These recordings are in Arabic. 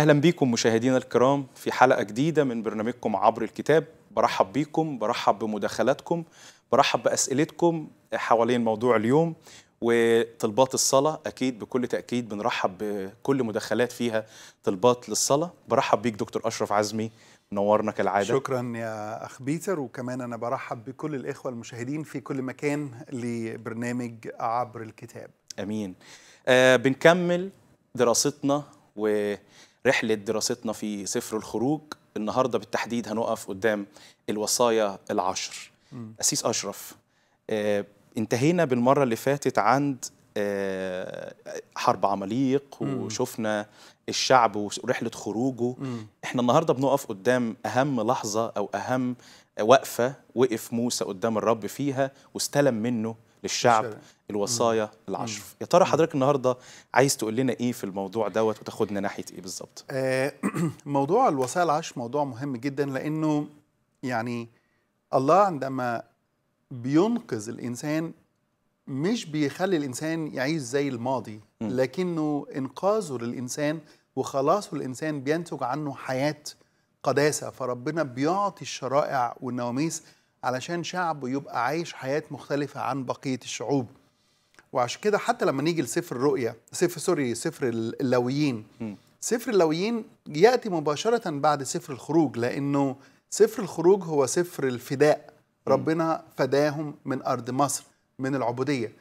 اهلا بيكم مشاهدينا الكرام في حلقه جديده من برنامجكم عبر الكتاب برحب بيكم برحب بمداخلاتكم برحب باسئلتكم حوالين موضوع اليوم وطلبات الصلاة أكيد بكل تأكيد بنرحب بكل مداخلات فيها طلبات للصلاة برحب بيك دكتور أشرف عزمي نورنا كالعادة شكرا يا أخ بيتر وكمان أنا برحب بكل الإخوة المشاهدين في كل مكان لبرنامج عبر الكتاب أمين آه بنكمل دراستنا و رحلة دراستنا في سفر الخروج النهاردة بالتحديد هنقف قدام الوصايا العشر أسيس أشرف آه انتهينا بالمرة اللي فاتت عند آه حرب عماليق وشفنا الشعب ورحلة خروجه مم. احنا النهاردة بنقف قدام أهم لحظة أو أهم وقفة وقف موسى قدام الرب فيها واستلم منه للشعب الوصايا العشر يا ترى حضرتك النهارده عايز تقول لنا ايه في الموضوع دوت وتاخدنا ناحيه ايه بالظبط آه، موضوع الوصايا العشر موضوع مهم جدا لانه يعني الله عندما بينقذ الانسان مش بيخلي الانسان يعيش زي الماضي لكنه انقاذه للانسان وخلاصه للانسان بينتج عنه حياه قداسه فربنا بيعطي الشرائع والنواميس علشان شعبه يبقى عايش حياة مختلفة عن بقية الشعوب وعشان كده حتى لما نيجي لسفر الرؤية سفر سوري سفر اللويين سفر اللويين يأتي مباشرة بعد سفر الخروج لأنه سفر الخروج هو سفر الفداء ربنا فداهم من أرض مصر من العبودية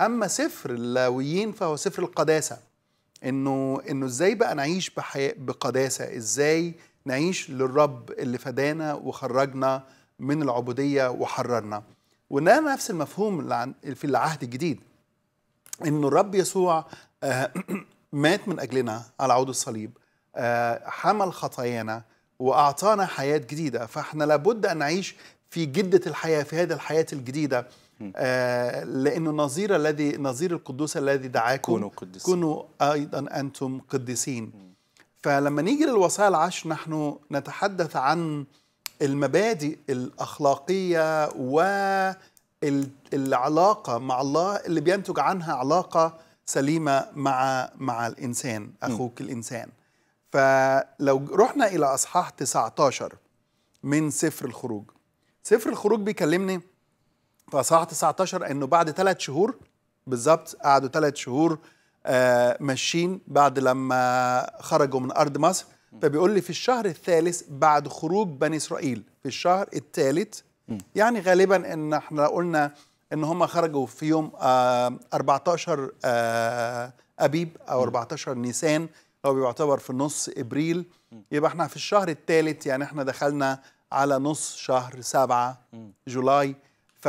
أما سفر اللويين فهو سفر القداسة إنه إنه إزاي بقى نعيش بحياة بقداسة إزاي نعيش للرب اللي فدانا وخرجنا من العبودية وحررنا وده نفس المفهوم في العهد الجديد أن الرب يسوع آه، مات من أجلنا على عود الصليب آه، حمل خطايانا وأعطانا حياة جديدة فإحنا لابد أن نعيش في جدة الحياة في هذه الحياة الجديدة آه لأنه النظير الذي نظير القدوس الذي دعاكم كونوا قديسين كونوا أيضا أنتم قديسين فلما نيجي للوصايا العشر نحن نتحدث عن المبادئ الاخلاقيه والعلاقه مع الله اللي بينتج عنها علاقه سليمه مع مع الانسان اخوك م. الانسان فلو رحنا الى اصحاح 19 من سفر الخروج سفر الخروج بيكلمني في اصحاح 19 انه بعد ثلاث شهور بالظبط قعدوا ثلاث شهور آه ماشيين بعد لما خرجوا من ارض مصر فبيقول لي في الشهر الثالث بعد خروج بني اسرائيل في الشهر الثالث يعني غالبا ان احنا قلنا ان هم خرجوا في يوم آه 14 آه ابيب او 14 نيسان هو بيعتبر في نص ابريل يبقى احنا في الشهر الثالث يعني احنا دخلنا على نص شهر 7 جولاي ف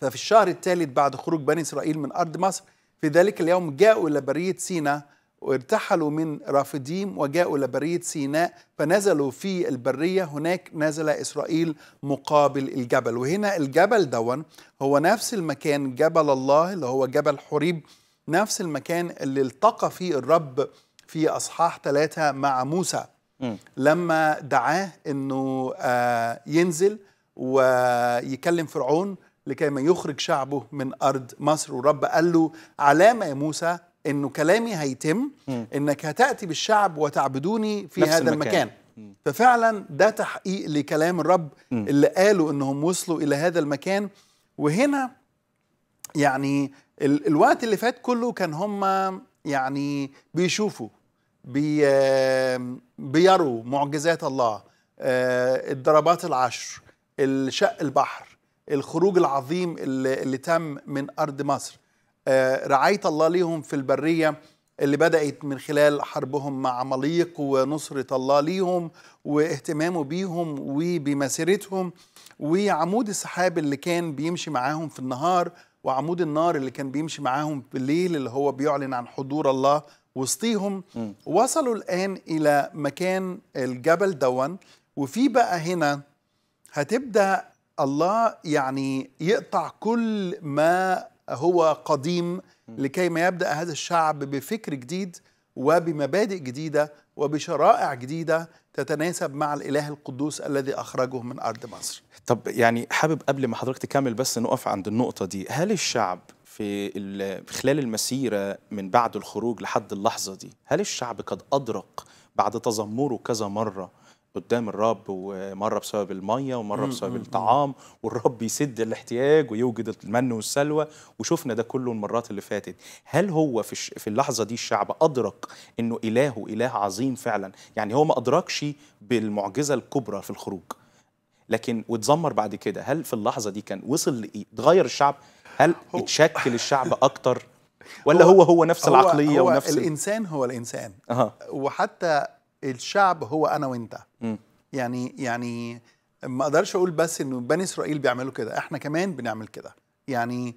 ففي الشهر الثالث بعد خروج بني اسرائيل من ارض مصر في ذلك اليوم جاءوا الى بريه سينا وارتحلوا من رافديم وجاءوا لبرية سيناء فنزلوا في البرية هناك نزل إسرائيل مقابل الجبل وهنا الجبل دون هو نفس المكان جبل الله اللي هو جبل حريب نفس المكان اللي التقى فيه الرب في أصحاح ثلاثة مع موسى م. لما دعاه أنه آه، ينزل ويكلم فرعون لكي ما يخرج شعبه من أرض مصر والرب قال له علامة يا موسى انه كلامي هيتم انك هتاتي بالشعب وتعبدوني في هذا المكان, المكان. ففعلا ده تحقيق لكلام الرب اللي قالوا انهم وصلوا الى هذا المكان وهنا يعني ال الوقت اللي فات كله كان هم يعني بيشوفوا بي بيروا معجزات الله آه، الضربات العشر الشق البحر الخروج العظيم اللي, اللي تم من ارض مصر آه، رعاية الله ليهم في البرية اللي بدأت من خلال حربهم مع عماليق ونصرة الله ليهم واهتمامه بيهم وبمسيرتهم وعمود السحاب اللي كان بيمشي معاهم في النهار وعمود النار اللي كان بيمشي معاهم بالليل اللي هو بيعلن عن حضور الله وسطيهم وصلوا الآن إلى مكان الجبل دون وفي بقى هنا هتبدأ الله يعني يقطع كل ما هو قديم لكي ما يبدأ هذا الشعب بفكر جديد وبمبادئ جديدة وبشرائع جديدة تتناسب مع الإله القدوس الذي أخرجه من أرض مصر طب يعني حابب قبل ما حضرتك تكمل بس نقف عند النقطة دي هل الشعب في خلال المسيرة من بعد الخروج لحد اللحظة دي هل الشعب قد أدرك بعد تذمره كذا مرة قدام الرب ومره بسبب الميه ومره بسبب الطعام والرب يسد الاحتياج ويوجد المن والسلوى وشفنا ده كله المرات اللي فاتت هل هو في في اللحظه دي الشعب ادرك انه الهه اله عظيم فعلا يعني هو ما ادركش بالمعجزه الكبرى في الخروج لكن واتذمر بعد كده هل في اللحظه دي كان وصل لايه اتغير الشعب هل اتشكل الشعب اكتر ولا هو هو, هو نفس هو العقليه هو ونفس الانسان هو الانسان أه. وحتى الشعب هو انا وانت يعني يعني ما اقدرش اقول بس انه بني اسرائيل بيعملوا كده احنا كمان بنعمل كده يعني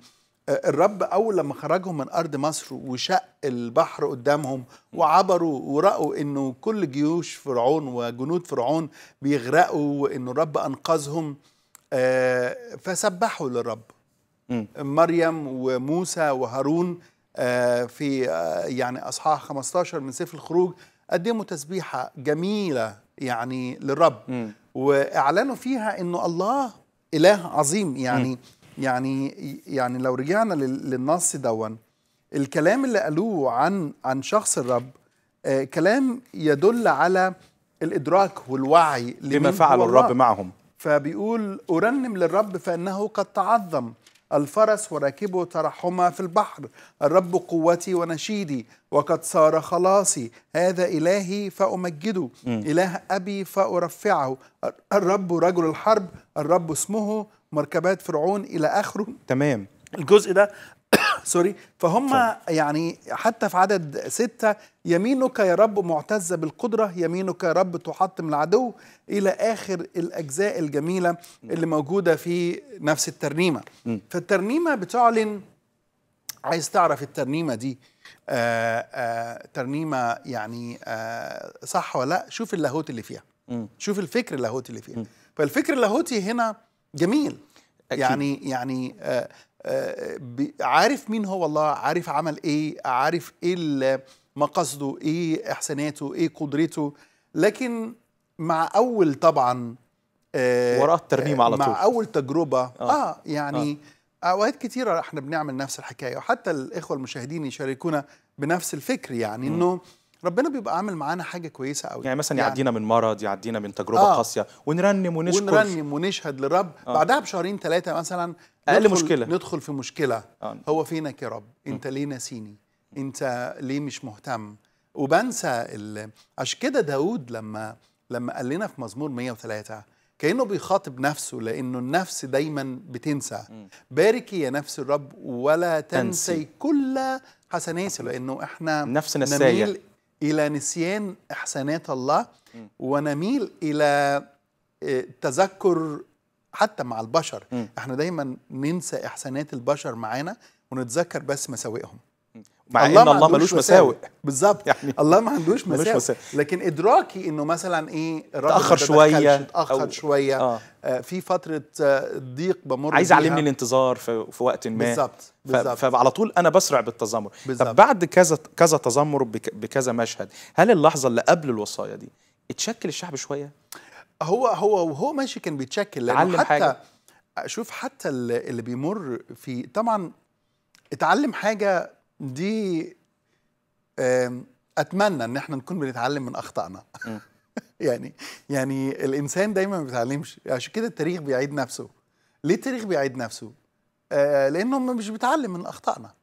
آه، الرب اول لما خرجهم من ارض مصر وشق البحر قدامهم وعبروا ورأوا انه كل جيوش فرعون وجنود فرعون بيغرقوا وانه الرب انقذهم آه، فسبحوا للرب مريم وموسى وهارون آه، في يعني اصحاح 15 من سفر الخروج قدموا إيه تسبيحه جميله يعني للرب م. واعلنوا فيها انه الله اله عظيم يعني م. يعني يعني لو رجعنا للنص دون الكلام اللي قالوه عن عن شخص الرب آه كلام يدل على الادراك والوعي بما فعل الرب معهم فبيقول ارنم للرب فانه قد تعظم الفرس وراكبه ترحما في البحر الرب قوتي ونشيدي وقد صار خلاصي هذا إلهي فأمجده م. إله أبي فأرفعه الرب رجل الحرب الرب اسمه مركبات فرعون إلى آخره تمام الجزء ده سوري فهم فضل. يعني حتى في عدد ستة يمينك يا رب معتزة بالقدرة يمينك يا رب تحطم العدو إلى آخر الأجزاء الجميلة اللي موجودة في نفس الترنيمة فالترنيمة بتعلن عايز تعرف الترنيمة دي آآ آه، آآ آه، ترنيمة يعني آه، صح ولا لا شوف اللاهوت اللي فيها م. شوف الفكر اللاهوتي اللي فيها م. فالفكر اللاهوتي هنا جميل أكيد. يعني يعني عارف مين هو الله عارف عمل ايه عارف ايه مقصده ايه احساناته ايه قدرته لكن مع اول طبعا آه وراء الترميم على طول مع اول تجربه اه, آه يعني آه. آه، اوقات كتيره احنا بنعمل نفس الحكايه وحتى الاخوه المشاهدين يشاركونا بنفس الفكر يعني انه ربنا بيبقى عامل معانا حاجه كويسه قوي يعني مثلا يعني يعدينا من مرض يعدينا من تجربه آه قاسيه ونرنم ونشكر ونرنم ونشهد للرب آه بعدها بشهرين ثلاثه مثلا اقل مشكله ندخل في مشكله آه. هو فينك يا رب انت ليه ناسيني انت ليه مش مهتم وبنسى عشان كده داود لما لما قال لنا في مزمور 103 كانه بيخاطب نفسه لانه النفس دايما بتنسى باركي يا نفس الرب ولا تنسي, تنسي. كل حسناتي لانه احنا نفس نسايه الى نسيان احسانات الله ونميل الى آه، تذكر حتى مع البشر احنا دايما ننسى احسانات البشر معانا ونتذكر بس مساوئهم مع الله ان الله ملوش مساوئ بالظبط يعني الله ما عندوش مساوئ لكن ادراكي انه مثلا ايه تاخر شويه تاخر شويه آه. آه في فتره آه، ضيق بمر عايز يعلمني الانتظار في, في وقت ما بالظبط فعلى طول انا بسرع بالتذمر طب بعد كذا كذا تذمر بكذا مشهد هل اللحظه اللي قبل الوصايه دي اتشكل الشعب شويه هو هو وهو ماشي كان بيتشكل لانه حتى حاجة. شوف حتى اللي بيمر في طبعا اتعلم حاجه دي اتمنى ان احنا نكون بنتعلم من اخطائنا يعني يعني الانسان دايما ما بيتعلمش عشان كده التاريخ بيعيد نفسه ليه التاريخ بيعيد نفسه آه، لانه مش بيتعلم من اخطائنا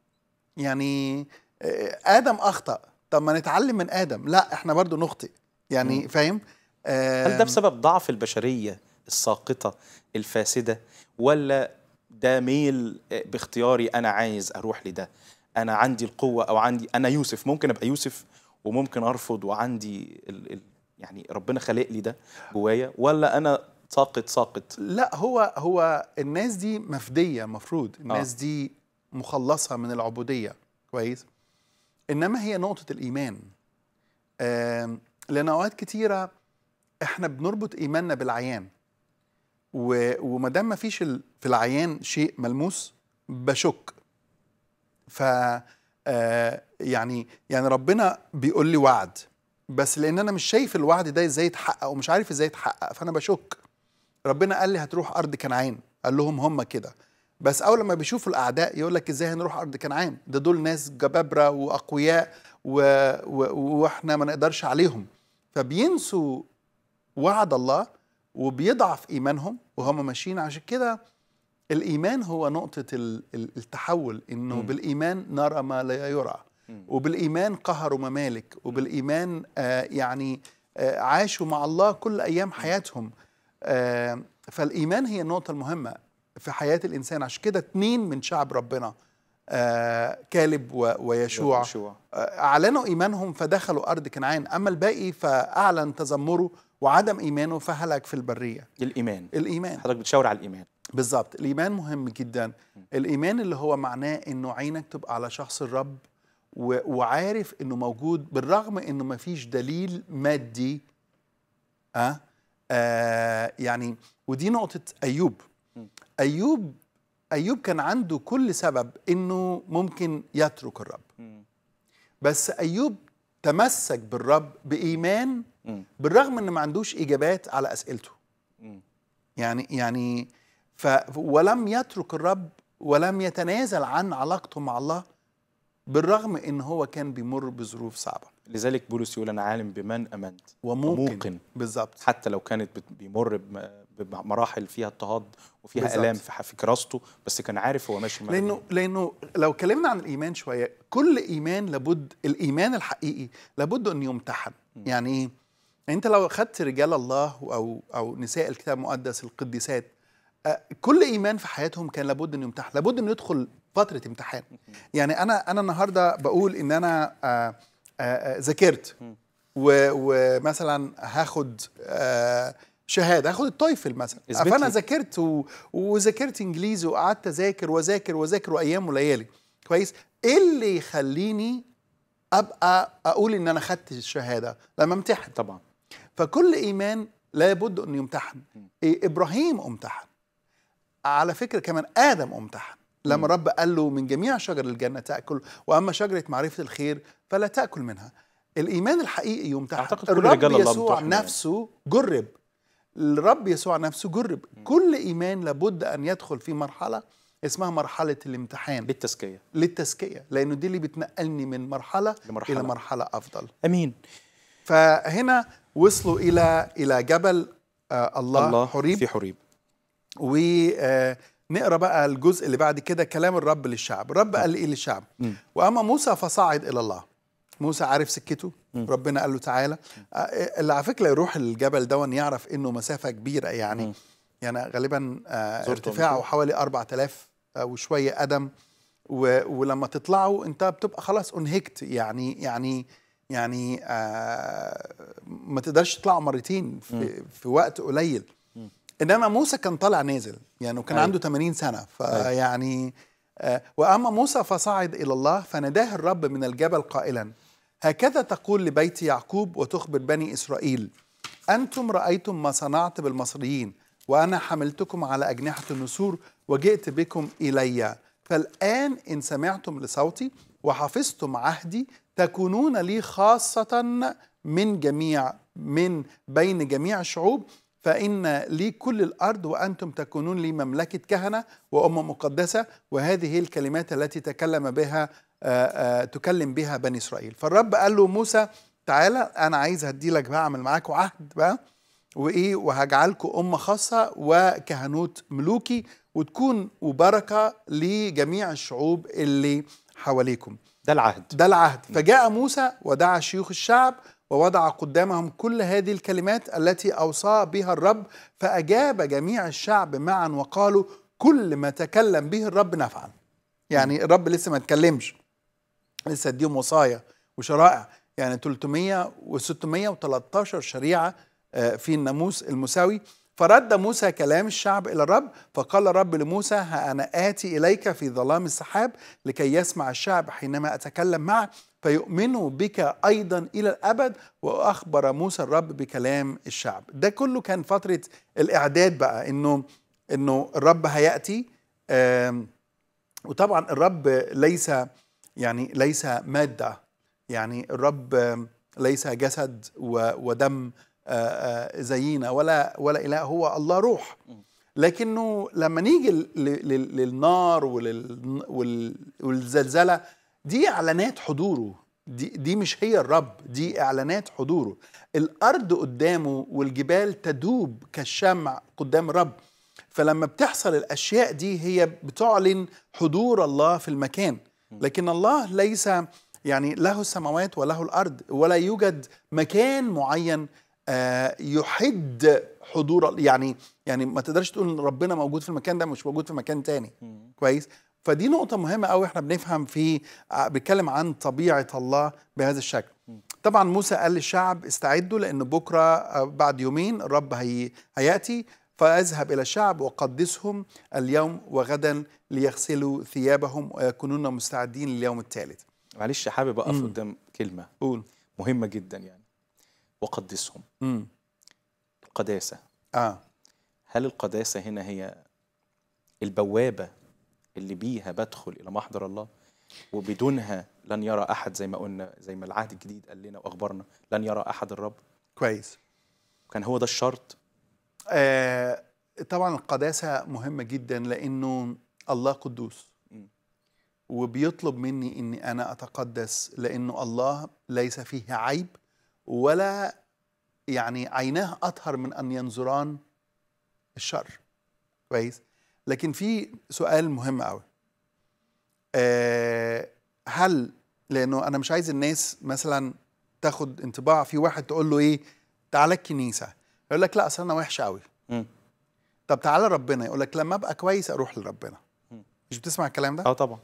يعني آه، ادم اخطا طب ما نتعلم من ادم لا احنا برضو نخطئ يعني فاهم آه، هل ده بسبب ضعف البشريه الساقطه الفاسده ولا ده ميل باختياري انا عايز اروح لده انا عندي القوه او عندي انا يوسف ممكن ابقى يوسف وممكن ارفض وعندي ال ال يعني ربنا خلق لي ده جوايا ولا انا ساقط ساقط لا هو هو الناس دي مفديه مفروض آه. الناس آه. دي مخلصه من العبوديه كويس انما هي نقطه الايمان لان اوقات كتيره احنا بنربط ايماننا بالعيان وما دام ما فيش في العيان شيء ملموس بشك ف آه، يعني يعني ربنا بيقول لي وعد بس لان انا مش شايف الوعد ده ازاي يتحقق ومش عارف ازاي يتحقق فانا بشك ربنا قال لي هتروح ارض كنعان قال لهم هم كده بس اول ما بيشوفوا الاعداء يقول لك ازاي هنروح ارض كنعان ده دول ناس جبابره واقوياء و... و... واحنا ما نقدرش عليهم فبينسوا وعد الله وبيضعف ايمانهم وهم ماشيين عشان كده الايمان هو نقطه التحول انه بالايمان نرى ما لا يرى وبالايمان قهروا ممالك وبالايمان آه يعني آه عاشوا مع الله كل ايام حياتهم آه فالايمان هي النقطه المهمه في حياه الانسان عشان كده اتنين من شعب ربنا آه كالب ويشوع آه اعلنوا ايمانهم فدخلوا ارض كنعان اما الباقي فاعلن تذمره وعدم ايمانه فهلك في البريه الايمان الايمان حضرتك بتشاور على الايمان بالظبط الايمان مهم جدا الايمان اللي هو معناه انه عينك تبقى على شخص الرب وعارف انه موجود بالرغم انه ما فيش دليل مادي أه؟ آه يعني ودي نقطه ايوب ايوب ايوب كان عنده كل سبب انه ممكن يترك الرب بس ايوب تمسك بالرب بايمان بالرغم انه ما عندوش اجابات على اسئلته يعني يعني ف ولم يترك الرب ولم يتنازل عن علاقته مع الله بالرغم ان هو كان بيمر بظروف صعبه لذلك بولس يقول انا عالم بمن امنت وموقن, وموقن بالظبط حتى لو كانت بيمر بمراحل فيها اضطهاد وفيها بالزبط. الام في كراسته بس كان عارف هو ماشي لانه إيه. لانه لو اتكلمنا عن الايمان شويه كل ايمان لابد الايمان الحقيقي لابد ان يمتحن م. يعني ايه انت لو اخذت رجال الله او او نساء الكتاب المقدس القديسات كل ايمان في حياتهم كان لابد انه يمتحن لابد انه يدخل فتره امتحان يعني انا انا النهارده بقول ان انا آه، آه، آه، ذاكرت ومثلا هاخد شهاده هاخد التويفل مثلا فانا ذاكرت وذاكرت انجليزي وقعدت اذاكر واذاكر واذاكر وايام وليالي كويس ايه اللي يخليني ابقى اقول ان انا خدت الشهاده لما امتحن طبعا فكل ايمان لابد انه يمتحن إيه ابراهيم امتحن على فكره كمان ادم امتحن لما الرب قال له من جميع شجر الجنه تاكل واما شجره معرفه الخير فلا تاكل منها الايمان الحقيقي يمتحن أعتقد كل الرب يسوع الله يعني. نفسه جرب الرب يسوع نفسه جرب مم. كل ايمان لابد ان يدخل في مرحله اسمها مرحلة الامتحان للتزكية للتزكية لأنه دي اللي بتنقلني من مرحلة, لمرحلة. إلى مرحلة أفضل أمين فهنا وصلوا إلى إلى جبل آه الله, الله حريب في حريب ونقرا بقى الجزء اللي بعد كده كلام الرب للشعب الرب قال ايه للشعب واما موسى فصعد الى الله موسى عارف سكته مم. ربنا قال له تعالى آه، اللي على فكره يروح الجبل دون يعرف انه مسافه كبيره يعني مم. يعني غالبا آه، ارتفاعه حوالي 4000 آه، وشويه قدم ولما تطلعوا انت بتبقى خلاص انهكت يعني يعني يعني آه ما تقدرش تطلعوا مرتين في, في وقت قليل انما موسى كان طالع نازل يعني وكان أيوة. عنده 80 سنه فيعني أيوة. يعني، آه، واما موسى فصعد الى الله فناداه الرب من الجبل قائلا هكذا تقول لبيت يعقوب وتخبر بني اسرائيل انتم رايتم ما صنعت بالمصريين وانا حملتكم على اجنحه النسور وجئت بكم الي فالان ان سمعتم لصوتي وحفظتم عهدي تكونون لي خاصه من جميع من بين جميع الشعوب فإن لي كل الأرض وأنتم تكونون لي مملكة كهنة وأمة مقدسة وهذه الكلمات التي تكلم بها آه، آه، تكلم بها بني إسرائيل فالرب قال له موسى تعالى أنا عايز هدي لك بقى أعمل معاكم عهد بقى وإيه وهجعلكم أمة خاصة وكهنوت ملوكي وتكون وبركة لجميع الشعوب اللي حواليكم ده العهد ده العهد فجاء موسى ودعا شيوخ الشعب ووضع قدامهم كل هذه الكلمات التي أوصى بها الرب فأجاب جميع الشعب معا وقالوا كل ما تكلم به الرب نفعا يعني الرب لسه ما تكلمش لسه اديهم وصايا وشرائع يعني 300 و 613 شريعة آه، في الناموس المساوي فرد موسى كلام الشعب إلى الرب فقال الرب لموسى ها أنا آتي إليك في ظلام السحاب لكي يسمع الشعب حينما أتكلم معه فيؤمنوا بك أيضا إلى الأبد وأخبر موسى الرب بكلام الشعب ده كله كان فترة الإعداد بقى إنه إنه الرب هيأتي وطبعا الرب ليس يعني ليس مادة يعني الرب ليس جسد ودم زينا ولا ولا إله هو الله روح لكنه لما نيجي للنار وللزلزله دي اعلانات حضوره دي دي مش هي الرب دي اعلانات حضوره الارض قدامه والجبال تدوب كالشمع قدام الرب فلما بتحصل الاشياء دي هي بتعلن حضور الله في المكان لكن الله ليس يعني له السماوات وله الارض ولا يوجد مكان معين آه، يحد حضور يعني يعني ما تقدرش تقول ربنا موجود في المكان ده مش موجود في مكان تاني كويس فدي نقطة مهمة قوي احنا بنفهم في آه، بيتكلم عن طبيعة الله بهذا الشكل طبعا موسى قال للشعب استعدوا لأن بكرة آه، بعد يومين الرب هي... هيأتي فأذهب إلى الشعب وقدسهم اليوم وغدا ليغسلوا ثيابهم ويكونون مستعدين لليوم الثالث معلش حابب أقف قدام كلمة قول مهمة جدا يعني وقدسهم امم القداسة آه. هل القداسة هنا هي البوابة اللي بيها بدخل إلى محضر الله وبدونها لن يرى أحد زي ما قلنا زي ما العهد الجديد قال لنا وأخبرنا لن يرى أحد الرب كويس كان هو ده الشرط آه طبعا القداسة مهمة جدا لأنه الله قدوس وبيطلب مني اني انا اتقدس لانه الله ليس فيه عيب ولا يعني عيناه اطهر من ان ينظران الشر كويس لكن في سؤال مهم قوي أه هل لانه انا مش عايز الناس مثلا تاخد انطباع في واحد تقول له ايه تعالى الكنيسه يقول لك لا اصل انا وحش قوي طب تعالى ربنا يقول لك لما ابقى كويس اروح لربنا مش بتسمع الكلام ده اه طبعا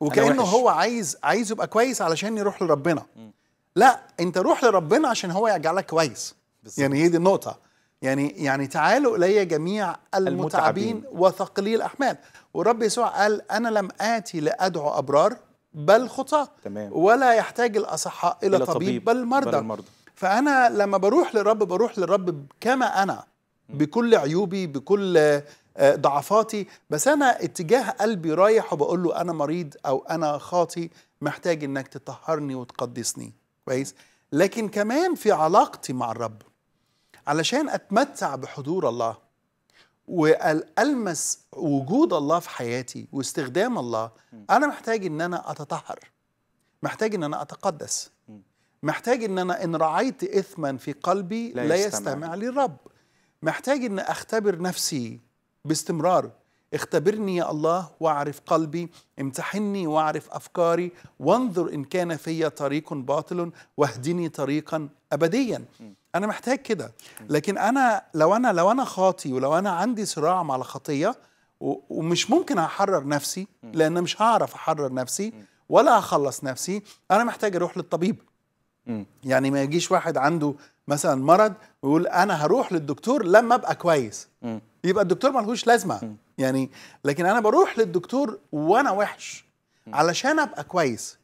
وكانه هو عايز عايز يبقى كويس علشان يروح لربنا م. لا انت روح لربنا عشان هو يجعلك كويس بالزبط. يعني هي دي النقطه يعني يعني تعالوا الي جميع المتعبين, المتعبين. وثقلي الاحمال ورب يسوع قال انا لم اتي لادعو ابرار بل خطاه تمام. ولا يحتاج الاصحاء الى, إلى طبيب, طبيب بل مرضى, بل مرضى. فانا لما بروح للرب بروح للرب كما انا بكل عيوبي بكل آه، ضعفاتي بس انا اتجاه قلبي رايح وبقول له انا مريض او انا خاطي محتاج انك تطهرني وتقدسني كويس لكن كمان في علاقتي مع الرب علشان أتمتع بحضور الله وألمس وجود الله في حياتي واستخدام الله أنا محتاج إن أنا أتطهر محتاج إن أنا أتقدس محتاج إن أنا إن رعيت إثما في قلبي لا يستمع, لا يستمع لي الرب محتاج إن أختبر نفسي باستمرار اختبرني يا الله واعرف قلبي امتحني واعرف أفكاري وانظر إن كان في طريق باطل واهدني طريقا أبديا أنا محتاج كده لكن أنا لو أنا لو أنا خاطي ولو أنا عندي صراع مع الخطية ومش ممكن أحرر نفسي لأن مش هعرف أحرر نفسي ولا أخلص نفسي أنا محتاج أروح للطبيب يعني ما يجيش واحد عنده مثلا مرض ويقول انا هروح للدكتور لما ابقى كويس يبقى الدكتور ملهوش لازمه يعني لكن انا بروح للدكتور وانا وحش علشان ابقى كويس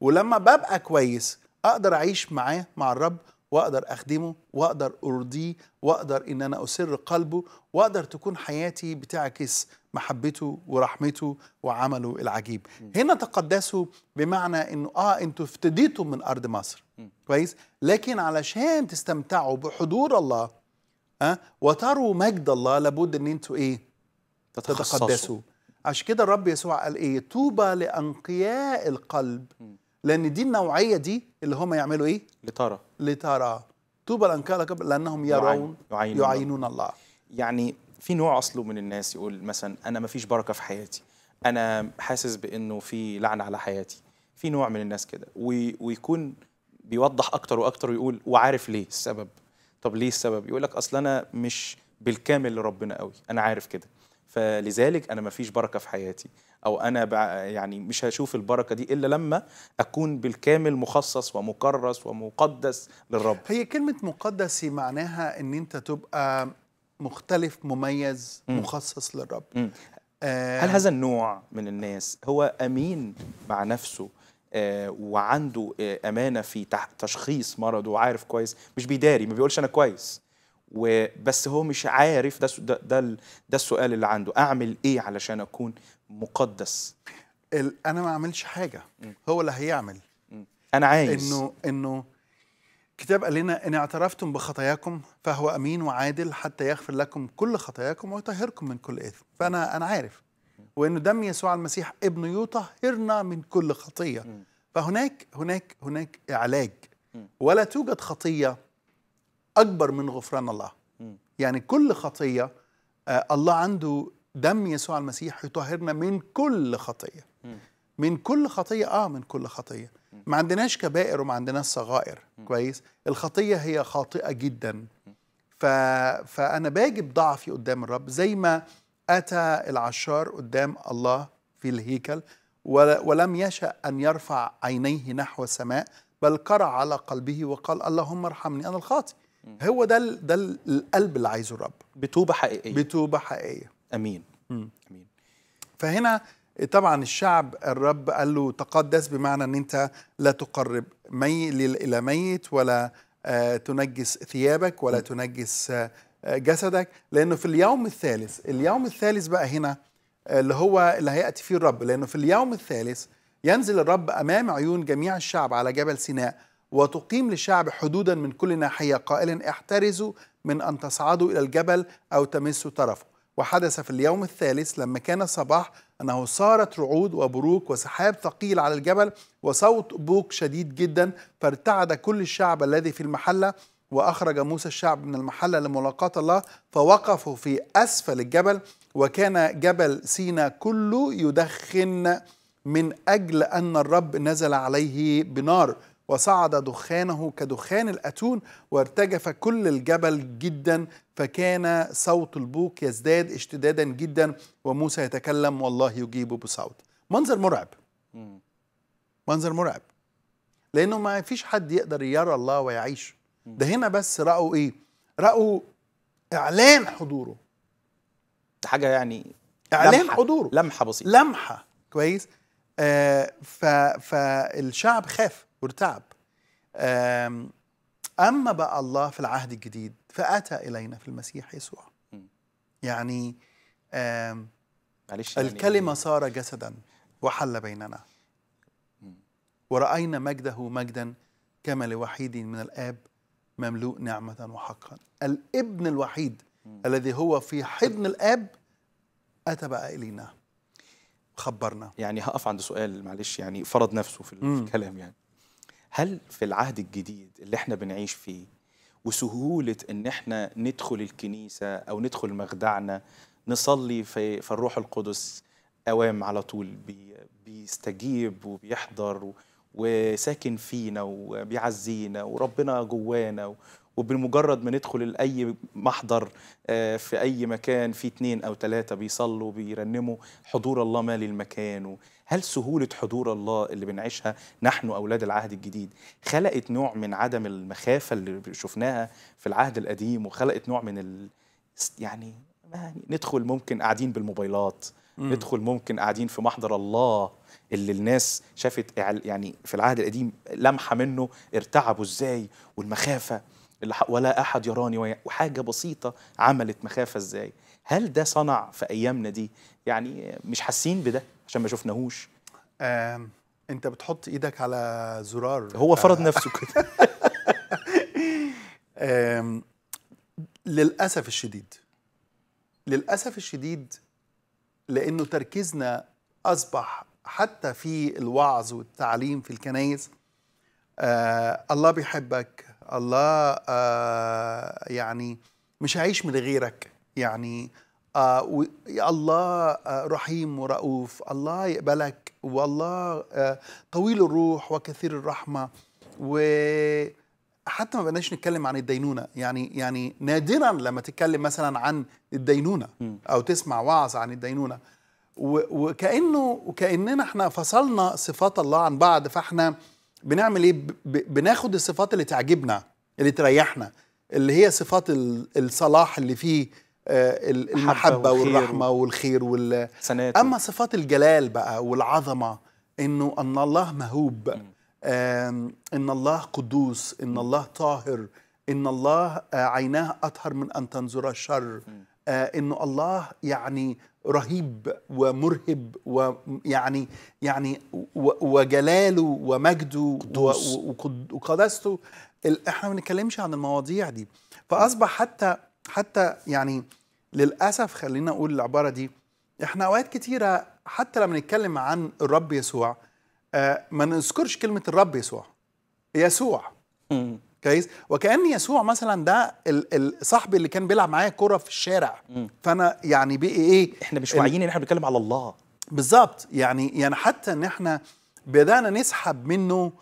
ولما ببقى كويس اقدر اعيش معاه مع الرب واقدر اخدمه واقدر ارضيه واقدر ان انا اسر قلبه واقدر تكون حياتي بتعكس محبته ورحمته وعمله العجيب م. هنا تقدسوا بمعنى انه اه انتوا افتديتوا من ارض مصر م. كويس لكن علشان تستمتعوا بحضور الله أه؟ وتروا مجد الله لابد ان انتوا ايه تتقدسوا عشان كده الرب يسوع قال ايه طوبى لانقياء القلب لان دي النوعيه دي اللي هم يعملوا ايه لترى لترى طوبى لانقياء القلب لانهم يرون يعين. يعينون الله يعني في نوع اصله من الناس يقول مثلا انا ما فيش بركه في حياتي انا حاسس بانه في لعنه على حياتي في نوع من الناس كده ويكون بيوضح اكتر واكتر ويقول وعارف ليه السبب طب ليه السبب يقول لك اصل انا مش بالكامل لربنا قوي انا عارف كده فلذلك انا ما فيش بركه في حياتي او انا يعني مش هشوف البركه دي الا لما اكون بالكامل مخصص ومكرس ومقدس للرب هي كلمه مقدس معناها ان انت تبقى مختلف مميز م. مخصص للرب م. آه. هل هذا النوع من الناس هو امين مع نفسه آه، وعنده آه، امانه في تشخيص مرضه وعارف كويس مش بيداري ما بيقولش انا كويس وبس هو مش عارف ده ده ده, السؤال اللي عنده اعمل ايه علشان اكون مقدس انا ما اعملش حاجه هو اللي هيعمل انا عايز انه انه كتاب قال لنا ان اعترفتم بخطاياكم فهو امين وعادل حتى يغفر لكم كل خطاياكم ويطهركم من كل اثم فانا انا عارف وانه دم يسوع المسيح ابنه يطهرنا من كل خطية فهناك هناك هناك علاج ولا توجد خطية أكبر من غفران الله يعني كل خطية آه، الله عنده دم يسوع المسيح يطهرنا من كل خطية من كل خطية آه من كل خطية ما عندناش كبائر وما عندناش صغائر كويس الخطية هي خاطئة جدا ف... فأنا باجب ضعفي قدام الرب زي ما أتى العشار قدام الله في الهيكل ولم يشأ أن يرفع عينيه نحو السماء بل قرع على قلبه وقال اللهم ارحمني أنا الخاطئ هو ده ده القلب اللي عايزه الرب بتوبة حقيقية بتوبة حقيقية أمين مم. أمين فهنا طبعا الشعب الرب قال له تقدس بمعنى ان انت لا تقرب مي الى ميت ولا آه، تنجس ثيابك ولا تنجس جسدك لانه في اليوم الثالث اليوم الثالث بقى هنا آه، اللي هو اللي هياتي فيه الرب لانه في اليوم الثالث ينزل الرب امام عيون جميع الشعب على جبل سيناء وتقيم للشعب حدودا من كل ناحيه قائلا احترزوا من ان تصعدوا الى الجبل او تمسوا طرفه وحدث في اليوم الثالث لما كان الصباح أنه صارت رعود وبروق وسحاب ثقيل على الجبل وصوت بوق شديد جدا فارتعد كل الشعب الذي في المحلة وأخرج موسى الشعب من المحلة لملاقاة الله فوقفوا في أسفل الجبل وكان جبل سينا كله يدخن من أجل أن الرب نزل عليه بنار وصعد دخانه كدخان الأتون وارتجف كل الجبل جدا فكان صوت البوق يزداد اشتدادا جدا وموسى يتكلم والله يجيبه بصوت منظر مرعب منظر مرعب لأنه ما فيش حد يقدر يرى الله ويعيش ده هنا بس راوا ايه راوا اعلان حضوره ده حاجه يعني اعلان لمحة. حضوره لمحه بسيطه لمحه كويس آه ف فالشعب خاف وارتعب آه اما بقى الله في العهد الجديد فاتى الينا في المسيح يسوع يعني آه معلش يعني الكلمه يعني صار جسدا وحل بيننا ورأينا مجده مجدا كما لوحيد من الآب مملوء نعمة وحقا الابن الوحيد م. الذي هو في حضن الاب أتى بقى إلينا خبرنا يعني هقف عند سؤال معلش يعني فرض نفسه في الكلام يعني هل في العهد الجديد اللي احنا بنعيش فيه وسهولة ان احنا ندخل الكنيسة او ندخل مخدعنا نصلي في, في الروح القدس اوام على طول بي بيستجيب وبيحضر وساكن فينا وبيعزينا وربنا جوانا وبمجرد ما ندخل لأي محضر آه، في أي مكان في اتنين أو ثلاثة بيصلوا بيرنموا حضور الله مال المكان هل سهولة حضور الله اللي بنعيشها نحن أولاد العهد الجديد خلقت نوع من عدم المخافة اللي شفناها في العهد القديم وخلقت نوع من ال... يعني, يعني ندخل ممكن قاعدين بالموبايلات ندخل ممكن قاعدين في محضر الله اللي الناس شافت يعني في العهد القديم لمحه منه ارتعبوا ازاي والمخافه اللي ولا احد يراني وحاجه بسيطه عملت مخافه ازاي هل ده صنع في ايامنا دي يعني مش حاسين بده عشان ما شفناهوش انت بتحط ايدك على زرار هو فرض نفسه كده للاسف الشديد للاسف الشديد لانه تركيزنا اصبح حتى في الوعظ والتعليم في الكنائس آه الله بيحبك الله آه يعني مش هعيش من غيرك يعني آه الله آه رحيم ورؤوف الله يقبلك والله آه طويل الروح وكثير الرحمه و حتى ما بقناش نتكلم عن الدينونه يعني يعني نادرا لما تتكلم مثلا عن الدينونه او تسمع وعظ عن الدينونه وكانه وكاننا احنا فصلنا صفات الله عن بعض فاحنا بنعمل ايه بناخد الصفات اللي تعجبنا اللي تريحنا اللي هي صفات الصلاح اللي فيه آه، المحبه والرحمه والخير وال اما صفات الجلال بقى والعظمه انه ان الله مهوب ان الله قدوس ان الله طاهر ان الله آه، عيناه اطهر من ان تنظر الشر آه، انه الله يعني رهيب ومرهب ويعني يعني, يعني وجلاله ومجده وقداسته احنا ما بنتكلمش عن المواضيع دي فاصبح حتى حتى يعني للاسف خلينا اقول العباره دي احنا اوقات كتيره حتى لما نتكلم عن الرب يسوع آه، ما نذكرش كلمه الرب يسوع يسوع كويس وكان يسوع مثلا ده صاحبي اللي كان بيلعب معايا كوره في الشارع فانا يعني بقي ايه احنا مش واعيين ان احنا بنتكلم على الله بالظبط يعني يعني حتى ان احنا بدانا نسحب منه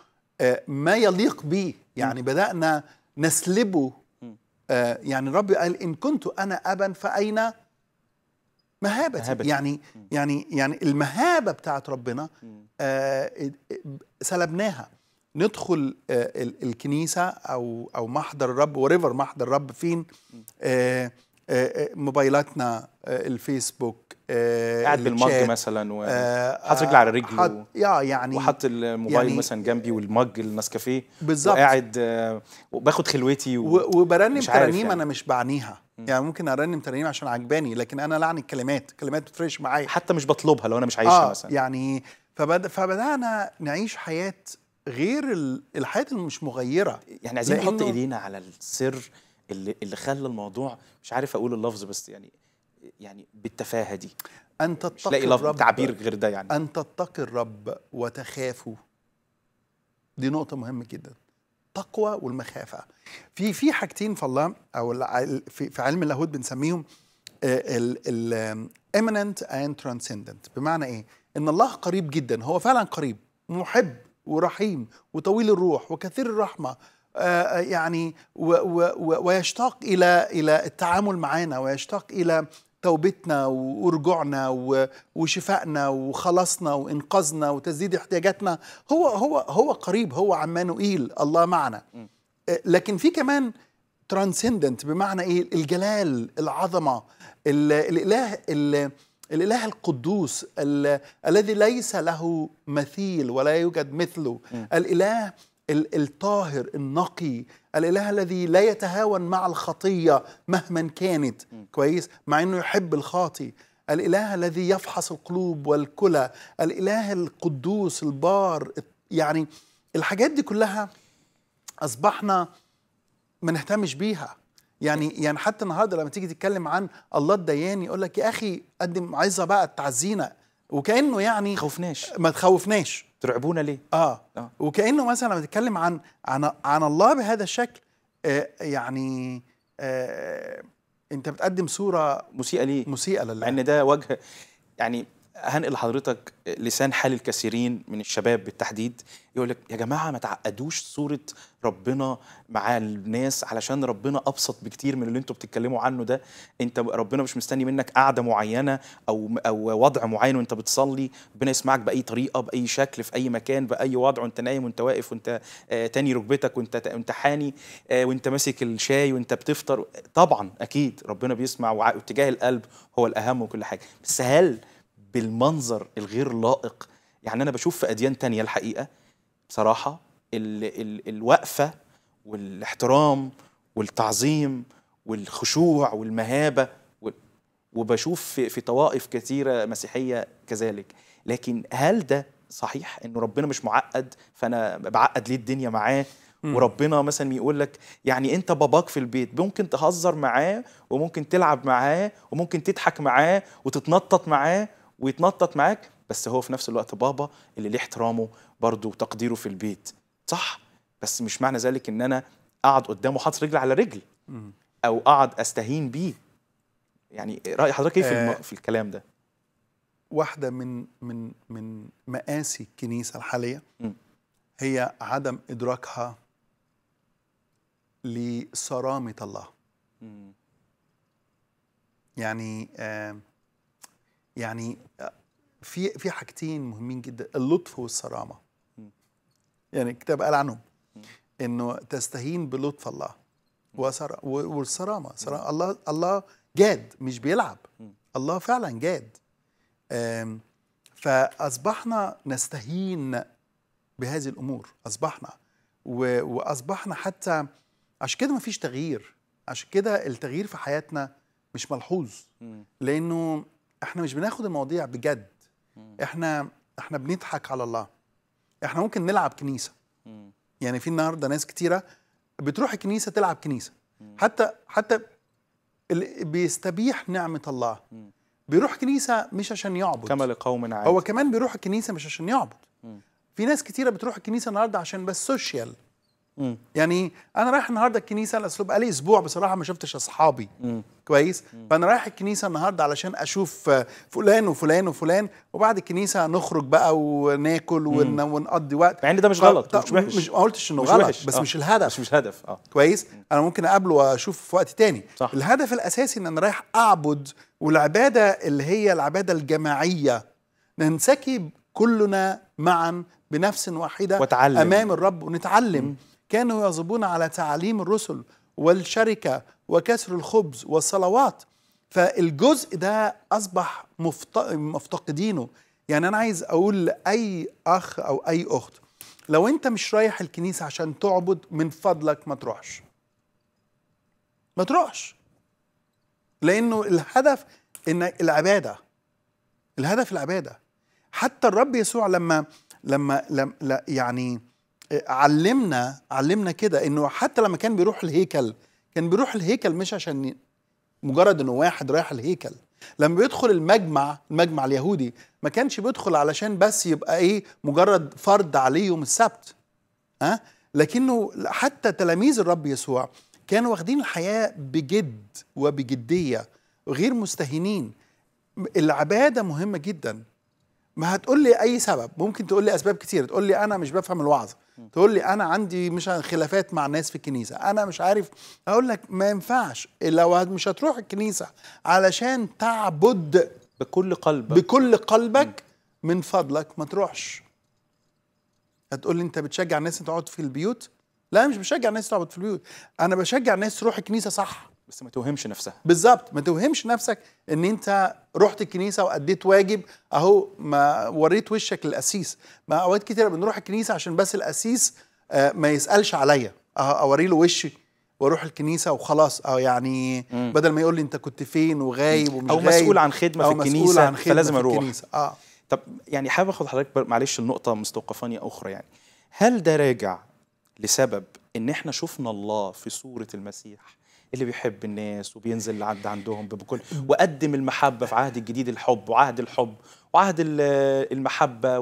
آه، ما يليق به يعني بدانا نسلبه آه، يعني الرب قال ان كنت انا ابا فاين مهابتي, مهابتي. يعني يعني يعني المهابه بتاعت ربنا آه، سلبناها ندخل آه، الكنيسه او او محضر الرب وريفر محضر الرب فين آه، آه، موبايلاتنا الفيسبوك قاعد بالمج مثلا وحاطط رجل على رجلي حط... و... يعني وحاطط الموبايل يعني مثلا جنبي والمج النسكافيه بالظبط وقاعد وباخد خلوتي و... وبرنم ترانيم يعني. انا مش بعنيها م. يعني ممكن ارنم ترانيم عشان عجباني لكن انا لعن الكلمات الكلمات بتفرقش معايا حتى مش بطلبها لو انا مش عايشها آه مثلا يعني فبد... فبدانا نعيش حياه غير الحاجات اللي مش مغيره يعني عايزين نحط ايدينا على السر اللي اللي خلى الموضوع مش عارف اقول اللفظ بس يعني يعني بالتفاهه دي ان تتقي الرب تعبير غير ده يعني ان تتقي الرب وتخافوا دي نقطه مهمه جدا التقوى والمخافه في في حاجتين في الله او في علم اللاهوت بنسميهم الامننت اند ترانسندنت بمعنى ايه ان الله قريب جدا هو فعلا قريب محب ورحيم وطويل الروح وكثير الرحمه آه، آه، يعني ويشتاق الى الى التعامل معنا ويشتاق الى توبتنا ورجوعنا وشفائنا وخلاصنا وانقاذنا وتسديد احتياجاتنا هو هو هو قريب هو عمانوئيل الله معنا آه، لكن في كمان ترانسندنت بمعنى ايه الجلال العظمه الاله اللي الإله القدوس ال... الذي ليس له مثيل ولا يوجد مثله م. الإله الطاهر النقي الاله الذي لا يتهاون مع الخطيه مهما كانت م. كويس مع انه يحب الخاطي الاله الذي يفحص القلوب والكلى الاله القدوس البار يعني الحاجات دي كلها اصبحنا ما نهتمش بيها يعني يعني حتى النهارده لما تيجي تتكلم عن الله الديان يقول لك يا اخي قدم عظه بقى تعزينا وكانه يعني خوفناش ما تخوفناش ترعبونا ليه آه. اه وكانه مثلا لما تتكلم عن عن عن الله بهذا الشكل آه يعني آه انت بتقدم صوره مسيئه ليه مسيئه لله ان ده وجه يعني هنقل لحضرتك لسان حال الكثيرين من الشباب بالتحديد يقول لك يا جماعه ما تعقدوش صوره ربنا مع الناس علشان ربنا ابسط بكتير من اللي انتوا بتتكلموا عنه ده انت ربنا مش مستني منك قعده معينه او او وضع معين وانت بتصلي ربنا يسمعك باي طريقه باي شكل في اي مكان باي وضع وانت نايم وانت واقف وانت آه، تاني ركبتك وانت وانت حاني آه، وانت ماسك الشاي وانت بتفطر طبعا اكيد ربنا بيسمع واتجاه القلب هو الاهم وكل حاجه بس هل بالمنظر الغير لائق يعني انا بشوف في اديان تانية الحقيقه بصراحه ال ال الوقفه والاحترام والتعظيم والخشوع والمهابه وبشوف في, في طوائف كثيره مسيحيه كذلك لكن هل ده صحيح انه ربنا مش معقد فانا بعقد ليه الدنيا معاه وربنا مثلا يقول لك يعني انت باباك في البيت ممكن تهزر معاه وممكن تلعب معاه وممكن تضحك معاه وتتنطط معاه ويتنطط معاك بس هو في نفس الوقت بابا اللي ليه احترامه برضه وتقديره في البيت صح بس مش معنى ذلك ان انا اقعد قدامه حاطط رجل على رجل او اقعد استهين بيه يعني راي حضرتك ايه في, آه في الكلام ده واحده من من من مقاسي الكنيسه الحاليه هي عدم ادراكها لصرامه الله يعني آه يعني آه، في في حاجتين مهمين جدا اللطف والصرامه يعني الكتاب قال عنهم انه تستهين بلطف الله وصر... والصرامه صرامة. الله الله جاد مش بيلعب الله فعلا جاد فاصبحنا نستهين بهذه الامور اصبحنا واصبحنا حتى عشان كده مفيش تغيير عشان كده التغيير في حياتنا مش ملحوظ لانه احنا مش بناخد المواضيع بجد احنا احنا بنضحك على الله احنا ممكن نلعب كنيسه يعني في النهارده ناس كتيره بتروح الكنيسه تلعب كنيسه حتى حتى بيستبيح نعمه الله بيروح كنيسه مش عشان يعبد كما لقوم عاد هو كمان بيروح الكنيسه مش عشان يعبد في ناس كتيره بتروح الكنيسه النهارده عشان بس سوشيال مم. يعني انا رايح النهارده الكنيسه الاسلوب بقالي اسبوع بصراحه ما شفتش اصحابي مم. كويس مم. فانا رايح الكنيسه النهارده علشان اشوف فلان وفلان وفلان وبعد الكنيسه نخرج بقى وناكل ون... ونقضي وقت مع ان ده مش غلط مش وحش مش ما قلتش انه غلط وحش. بس آه. مش الهدف مش, مش هدف اه كويس انا ممكن اقابله واشوف في وقت تاني صح. الهدف الاساسي ان انا رايح اعبد والعباده اللي هي العباده الجماعيه ننسكب كلنا معا بنفس واحده وتعلم. امام الرب ونتعلم مم. كانوا يغضبون على تعاليم الرسل والشركة وكسر الخبز والصلوات فالجزء ده أصبح مفتقدينه يعني أنا عايز أقول لأي أخ أو أي أخت لو أنت مش رايح الكنيسة عشان تعبد من فضلك ما تروحش ما تروحش لأنه الهدف إن العبادة الهدف العبادة حتى الرب يسوع لما لما, لما يعني علمنا علمنا كده انه حتى لما كان بيروح الهيكل كان بيروح الهيكل مش عشان مجرد انه واحد رايح الهيكل لما بيدخل المجمع المجمع اليهودي ما كانش بيدخل علشان بس يبقى ايه مجرد فرد عليه يوم السبت ها آه؟ لكنه حتى تلاميذ الرب يسوع كانوا واخدين الحياه بجد وبجديه غير مستهينين العباده مهمه جدا ما هتقول لي اي سبب ممكن تقول لي اسباب كتير تقول لي انا مش بفهم الوعظ تقول لي انا عندي مش خلافات مع الناس في الكنيسه انا مش عارف اقول لك ما ينفعش لو مش هتروح الكنيسه علشان تعبد بكل قلبك بكل قلبك من فضلك ما تروحش هتقول لي انت بتشجع الناس تقعد في البيوت لا مش بشجع الناس تعبد في البيوت انا بشجع الناس تروح الكنيسه صح بس ما توهمش نفسها بالظبط ما توهمش نفسك ان انت رحت الكنيسه واديت واجب اهو ما وريت وشك للقسيس ما اوقات كتير بنروح الكنيسه عشان بس القسيس آه، ما يسالش عليا اوري له وشي واروح الكنيسه وخلاص اه يعني بدل ما يقول لي انت كنت فين وغايب ومش او غايب مسؤول عن خدمه أو في الكنيسه مسؤول عن خدمة فلازم اروح الكنيسة. اه طب يعني حابب اخد حضرتك معلش النقطه مستوقفانيه اخرى يعني هل ده راجع لسبب ان احنا شفنا الله في صوره المسيح اللي بيحب الناس وبينزل لعند عندهم بكل وقدم المحبه في عهد الجديد الحب وعهد الحب وعهد المحبه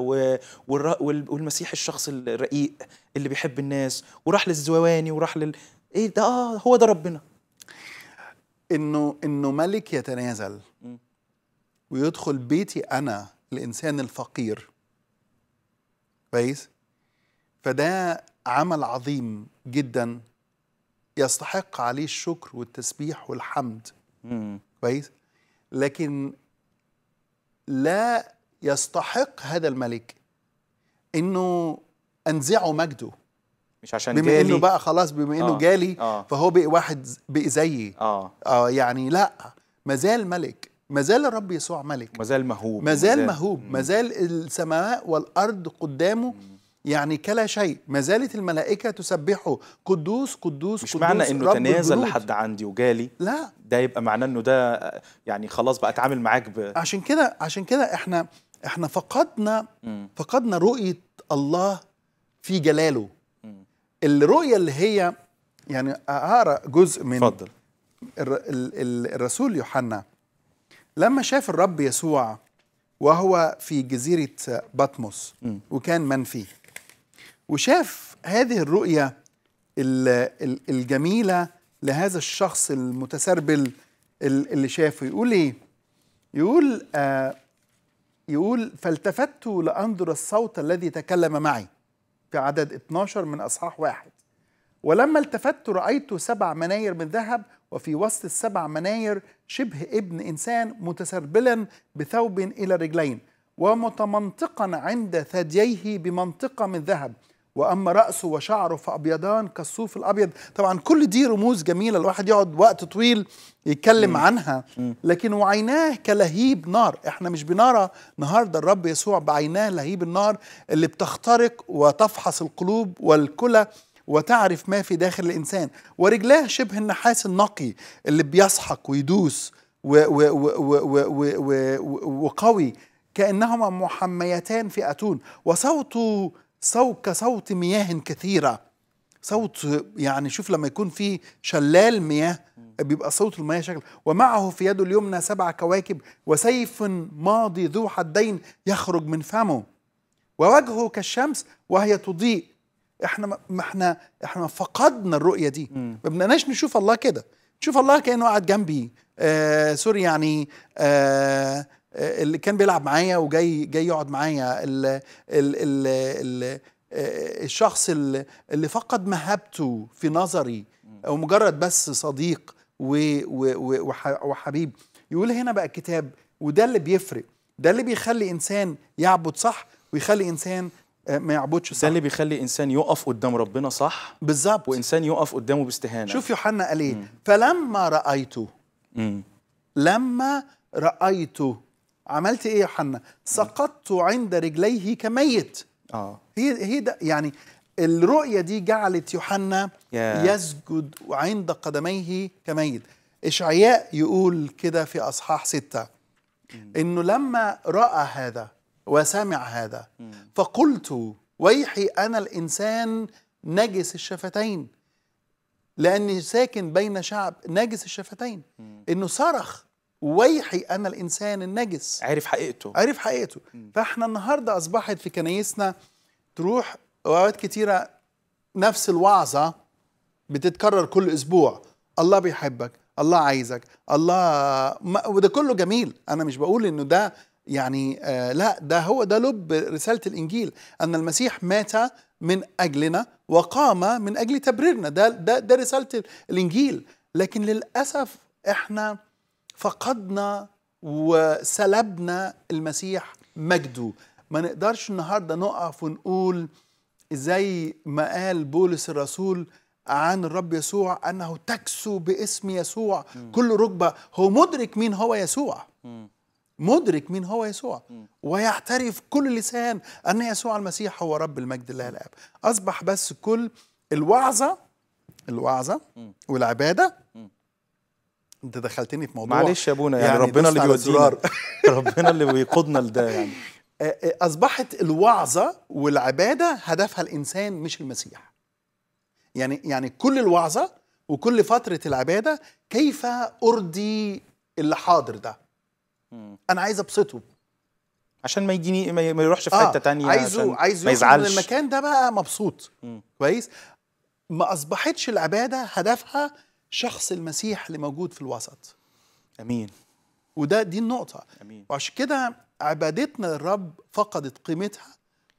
والمسيح الشخص الرقيق اللي بيحب الناس وراح للزواني وراح لل ايه ده آه هو ده ربنا انه انه ملك يتنازل ويدخل بيتي انا الانسان الفقير كويس فده عمل عظيم جدا يستحق عليه الشكر والتسبيح والحمد كويس لكن لا يستحق هذا الملك انه انزعه مجده مش عشان بما جالي. انه بقى خلاص بما انه آه. جالي آه. فهو بقى واحد بقى زيي آه. آه يعني لا مازال ملك مازال الرب يسوع ملك مازال مهوب مازال مهوب مازال السماء والارض قدامه مم. يعني كلا شيء ما زالت الملائكة تسبحه قدوس قدوس مش قدوس معنى انه تنازل لحد عندي وجالي لا ده يبقى معناه انه ده يعني خلاص بقى اتعامل معاك ب... عشان كده عشان كده احنا احنا فقدنا م. فقدنا رؤية الله في جلاله م. الرؤية اللي هي يعني اقرا جزء من فضل. الرسول يوحنا لما شاف الرب يسوع وهو في جزيرة بطمس وكان منفي وشاف هذه الرؤية الجميلة لهذا الشخص المتسربل اللي شافه يقول ايه يقول آه يقول فالتفت لأنظر الصوت الذي تكلم معي في عدد 12 من أصحاح واحد ولما التفت رأيت سبع مناير من ذهب وفي وسط السبع مناير شبه ابن إنسان متسربلا بثوب إلى رجلين ومتمنطقا عند ثدييه بمنطقة من ذهب واما راسه وشعره فابيضان كالصوف الابيض طبعا كل دي رموز جميله الواحد يقعد وقت طويل يتكلم مم. عنها لكن وعيناه كلهيب نار احنا مش بنرى النهارده الرب يسوع بعيناه لهيب النار اللي بتخترق وتفحص القلوب والكلى وتعرف ما في داخل الانسان ورجلاه شبه النحاس النقي اللي بيسحق ويدوس وقوي كانهما محميتان في اتون وصوته صوت كصوت مياه كثيرة صوت يعني شوف لما يكون في شلال مياه بيبقى صوت المياه شكل ومعه في يده اليمنى سبع كواكب وسيف ماضي ذو حدين يخرج من فمه ووجهه كالشمس وهي تضيء احنا ما احنا احنا فقدنا الرؤيه دي ما بدناش نشوف الله كده نشوف الله كانه قاعد جنبي آه سوري يعني آه آه، اللي كان بيلعب معايا وجاي جاي يقعد معايا ال ال ال ال آه، الشخص اللي فقد مهابته في نظري او مجرد بس صديق وحبيب يقول هنا بقى الكتاب وده اللي بيفرق ده اللي بيخلي انسان يعبد صح ويخلي انسان آه، ما يعبدش صح ده اللي بيخلي انسان يقف قدام ربنا صح بالظبط وانسان يقف قدامه باستهانه شوف يوحنا قال ايه فلما رايته مم. لما رايته عملت ايه يا حنا سقطت عند رجليه كميت اه هي هي ده يعني الرؤيه دي جعلت يوحنا yeah. يسجد عند قدميه كميت اشعياء يقول كده في اصحاح ستة mm. انه لما راى هذا وسمع هذا mm. فقلت ويحي انا الانسان نجس الشفتين لاني ساكن بين شعب نجس الشفتين mm. انه صرخ ويحي أنا الإنسان النجس عرف حقيقته عرف حقيقته فإحنا النهاردة أصبحت في كنايسنا تروح أوقات كتيرة نفس الوعظة بتتكرر كل أسبوع الله بيحبك الله عايزك الله ما... وده كله جميل أنا مش بقول إنه ده يعني آه لا ده هو ده لب رسالة الإنجيل أن المسيح مات من أجلنا وقام من أجل تبريرنا ده, ده, ده رسالة الإنجيل لكن للأسف إحنا فقدنا وسلبنا المسيح مجده ما نقدرش النهاردة نقف ونقول زي ما قال بولس الرسول عن الرب يسوع أنه تكسو باسم يسوع م. كل ركبة هو مدرك مين هو يسوع م. مدرك مين هو يسوع م. ويعترف كل لسان أن يسوع المسيح هو رب المجد الله الآب أصبح بس كل الوعظة الوعظة والعبادة انت دخلتني في موضوع معلش يا ابونا يعني, يعني ربنا اللي بيودينا ربنا اللي بيقودنا لده يعني اصبحت الوعظه والعباده هدفها الانسان مش المسيح يعني يعني كل الوعظه وكل فتره العباده كيف ارضي اللي حاضر ده انا عايز ابسطه عشان ما يجيني ما يروحش في آه حته تانية عايزه عايزه عايزه يزعلش. من المكان ده بقى مبسوط م. كويس ما اصبحتش العباده هدفها شخص المسيح اللي موجود في الوسط امين وده دي النقطه امين وعشان كده عبادتنا للرب فقدت قيمتها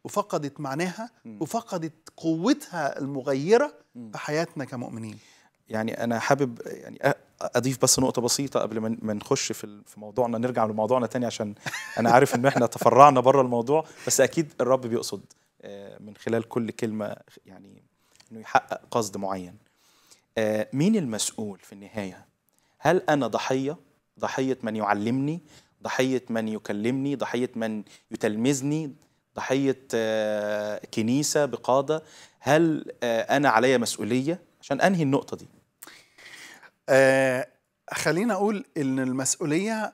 وفقدت معناها وفقدت قوتها المغيره م. في حياتنا كمؤمنين يعني انا حابب يعني اضيف بس نقطه بسيطه قبل ما نخش في في موضوعنا نرجع لموضوعنا تاني عشان انا عارف ان احنا تفرعنا بره الموضوع بس اكيد الرب بيقصد آه، من خلال كل كلمه يعني انه يحقق قصد معين آه، مين المسؤول في النهاية؟ هل أنا ضحية؟ ضحية من يعلمني؟ ضحية من يكلمني؟ ضحية من يتلمذني؟ ضحية آه، كنيسة بقادة؟ هل آه، أنا علي مسؤولية؟ عشان أنهي النقطة دي خلينا أقول إن المسؤولية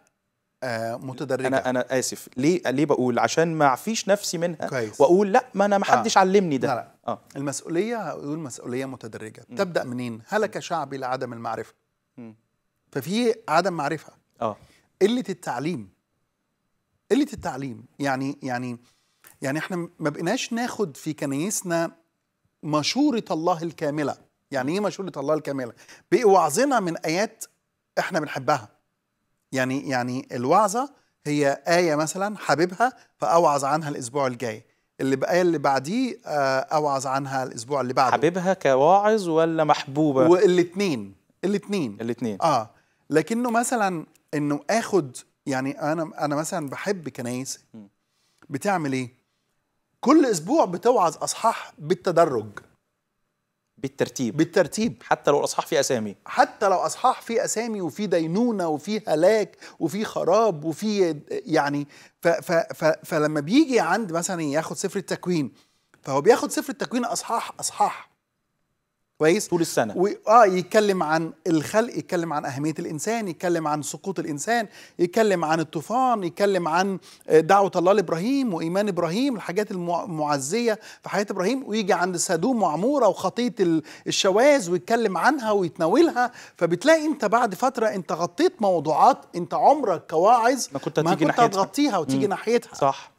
آه، متدرجه انا انا اسف ليه ليه بقول عشان ما اعفيش نفسي منها كويس. واقول لا ما انا ما آه. حدش آه. علمني ده لا لا. آه. المسؤوليه هقول مسؤوليه متدرجه م. تبدا منين هلك شعبي لعدم المعرفه م. ففي عدم معرفه اه قله التعليم قله التعليم يعني يعني يعني احنا ما بقيناش ناخد في كنايسنا مشوره الله الكامله يعني ايه مشوره الله الكامله بقوا وعظنا من ايات احنا بنحبها يعني يعني الوعظه هي ايه مثلا حاببها فاوعظ عنها الاسبوع الجاي اللي بقى اللي بعديه آه، اوعظ عنها الاسبوع اللي بعده حاببها كواعظ ولا محبوبه والاثنين الاثنين الاثنين اه لكنه مثلا انه اخد يعني انا انا مثلا بحب كنايس بتعمل ايه كل اسبوع بتوعظ اصحاح بالتدرج بالترتيب بالترتيب حتى لو الاصحاح فيه اسامي حتى لو اصحاح فيه اسامي وفي دينونه وفي هلاك وفي خراب وفي يعني ف ف ف فلما بيجي عند مثلا ياخد سفر التكوين فهو بياخد سفر التكوين اصحاح اصحاح كويس طول السنه و... اه يتكلم عن الخلق يتكلم عن اهميه الانسان يتكلم عن سقوط الانسان يتكلم عن الطوفان يتكلم عن آه، دعوه الله لابراهيم وايمان ابراهيم الحاجات المعزيه في حياه ابراهيم ويجي عند سدوم وعموره وخطيه الشواذ ويتكلم عنها ويتناولها فبتلاقي انت بعد فتره انت غطيت موضوعات انت عمرك كواعظ ما كنت هتيجي ما كنت هتغطيها وتيجي ناحيتها صح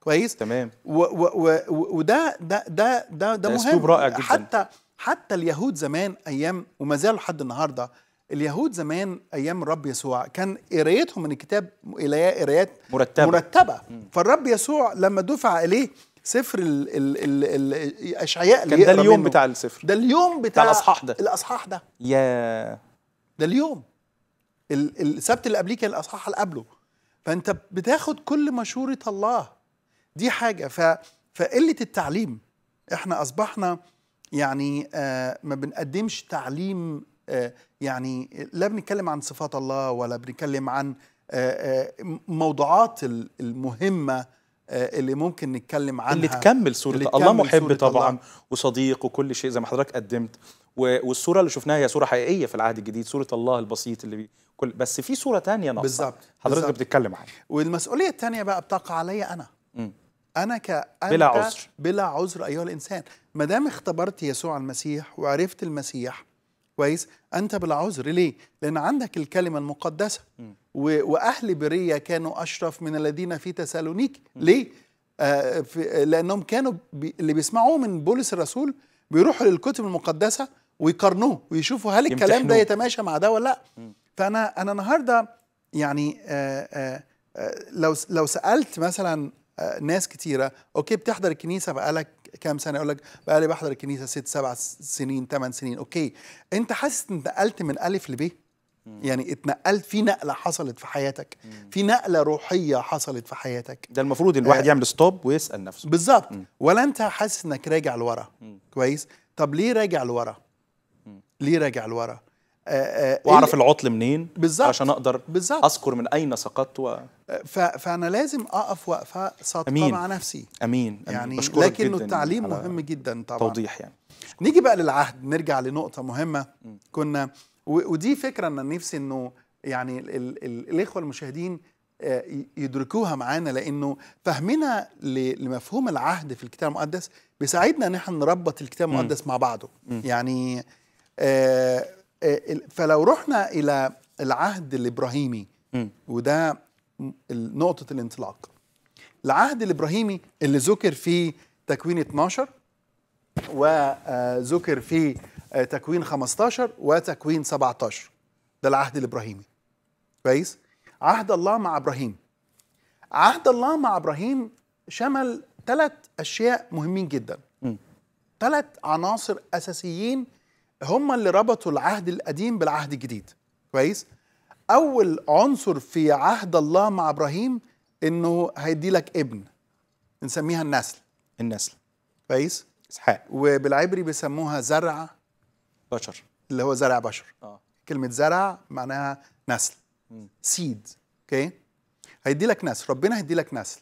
كويس تمام وده ده ده ده ده, ده مهم اسلوب رائع جدا حتى حتى اليهود زمان ايام وما زالوا لحد النهارده اليهود زمان ايام الرب يسوع كان قرايتهم من الكتاب قرايات مرتبه مرتبه فالرب يسوع لما دفع اليه سفر ال ال ال ال الاشعياء كان ده اليوم منه. بتاع السفر ده اليوم بتاع, بتاع الاصحاح ده الاصحاح ده يا ده اليوم السبت اللي قبليه كان الاصحاح اللي قبله فانت بتاخد كل مشوره الله دي حاجه ف فقله التعليم احنا اصبحنا يعني آه، ما بنقدمش تعليم آه، يعني لا بنتكلم عن صفات الله ولا بنتكلم عن آه، موضوعات المهمه اللي ممكن نتكلم عنها اللي تكمل صورة اللي الله محب صورة طبعا الله. وصديق وكل شيء زي ما حضرتك قدمت والصورة اللي شفناها هي صورة حقيقية في العهد الجديد صورة الله البسيط اللي بي كل بس في صورة تانية ناقصة بالظبط حضرتك بتتكلم عنها والمسؤولية التانية بقى بتقع عليا أنا م. انا كأنت بلا عذر بلا عذر ايها الانسان ما دام اختبرت يسوع المسيح وعرفت المسيح كويس انت بلا عذر ليه لان عندك الكلمه المقدسه واهل بريه كانوا اشرف من الذين في تسالونيك ليه آه في لانهم كانوا بي اللي بيسمعوه من بولس الرسول بيروحوا للكتب المقدسه ويقارنوه ويشوفوا هل الكلام ده يتماشى مع ده ولا لا فانا انا النهارده يعني آآ آه، آآ آه، آه، لو لو سالت مثلا آه، ناس كتيرة أوكي بتحضر الكنيسة بقالك كام سنة يقول لك بقالي بحضر الكنيسة ست سبع سنين ثمان سنين أوكي أنت حاسس إن اتنقلت من ألف لبيه يعني اتنقلت في نقلة حصلت في حياتك في نقلة روحية حصلت في حياتك ده المفروض الواحد آه، يعمل ستوب ويسأل نفسه بالظبط ولا أنت حاسس إنك راجع لورا كويس طب ليه راجع لورا ليه راجع لورا آه، آه، واعرف العطل منين بالزبط. عشان اقدر بالزبط. اذكر من اين سقطت و... آه، ف... فانا لازم اقف وقفه صادقه مع نفسي امين, أمين. يعني لكن التعليم مهم جدا طبعا توضيح يعني نيجي بقى للعهد نرجع لنقطه مهمه كنا و... ودي فكره انا نفسي انه يعني ال... ال... ال... الاخوه المشاهدين يدركوها معانا لانه فهمنا لمفهوم العهد في الكتاب المقدس بيساعدنا ان احنا نربط الكتاب المقدس مع بعضه يعني آه آه، فلو رحنا الى العهد الابراهيمي وده نقطه الانطلاق العهد الابراهيمي اللي ذكر في تكوين 12 وذكر في تكوين 15 وتكوين 17 ده العهد الابراهيمي كويس عهد الله مع ابراهيم عهد الله مع ابراهيم شمل ثلاث اشياء مهمين جدا ثلاث عناصر اساسيين هم اللي ربطوا العهد القديم بالعهد الجديد كويس اول عنصر في عهد الله مع ابراهيم انه هيدي لك ابن بنسميها النسل النسل كويس اسحاق وبالعبري بيسموها زرع بشر اللي هو زرع بشر اه كلمه زرع معناها نسل م. سيد اوكي هيدي لك نسل ربنا هيدي لك نسل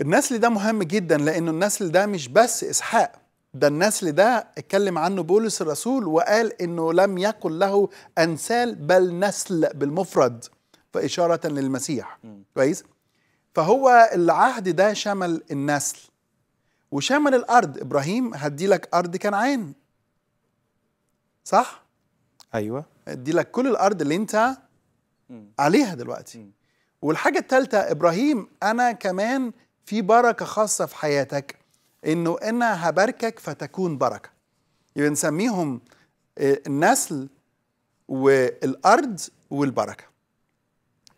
النسل ده مهم جدا لانه النسل ده مش بس اسحاق ده النسل ده اتكلم عنه بولس الرسول وقال انه لم يكن له انسال بل نسل بالمفرد فاشاره للمسيح كويس فهو العهد ده شمل النسل وشمل الارض ابراهيم هدي لك ارض كنعان صح ايوه هدي لك كل الارض اللي انت عليها دلوقتي والحاجه الثالثه ابراهيم انا كمان في بركه خاصه في حياتك انه انا هباركك فتكون بركه يبقى نسميهم آه، النسل والارض والبركه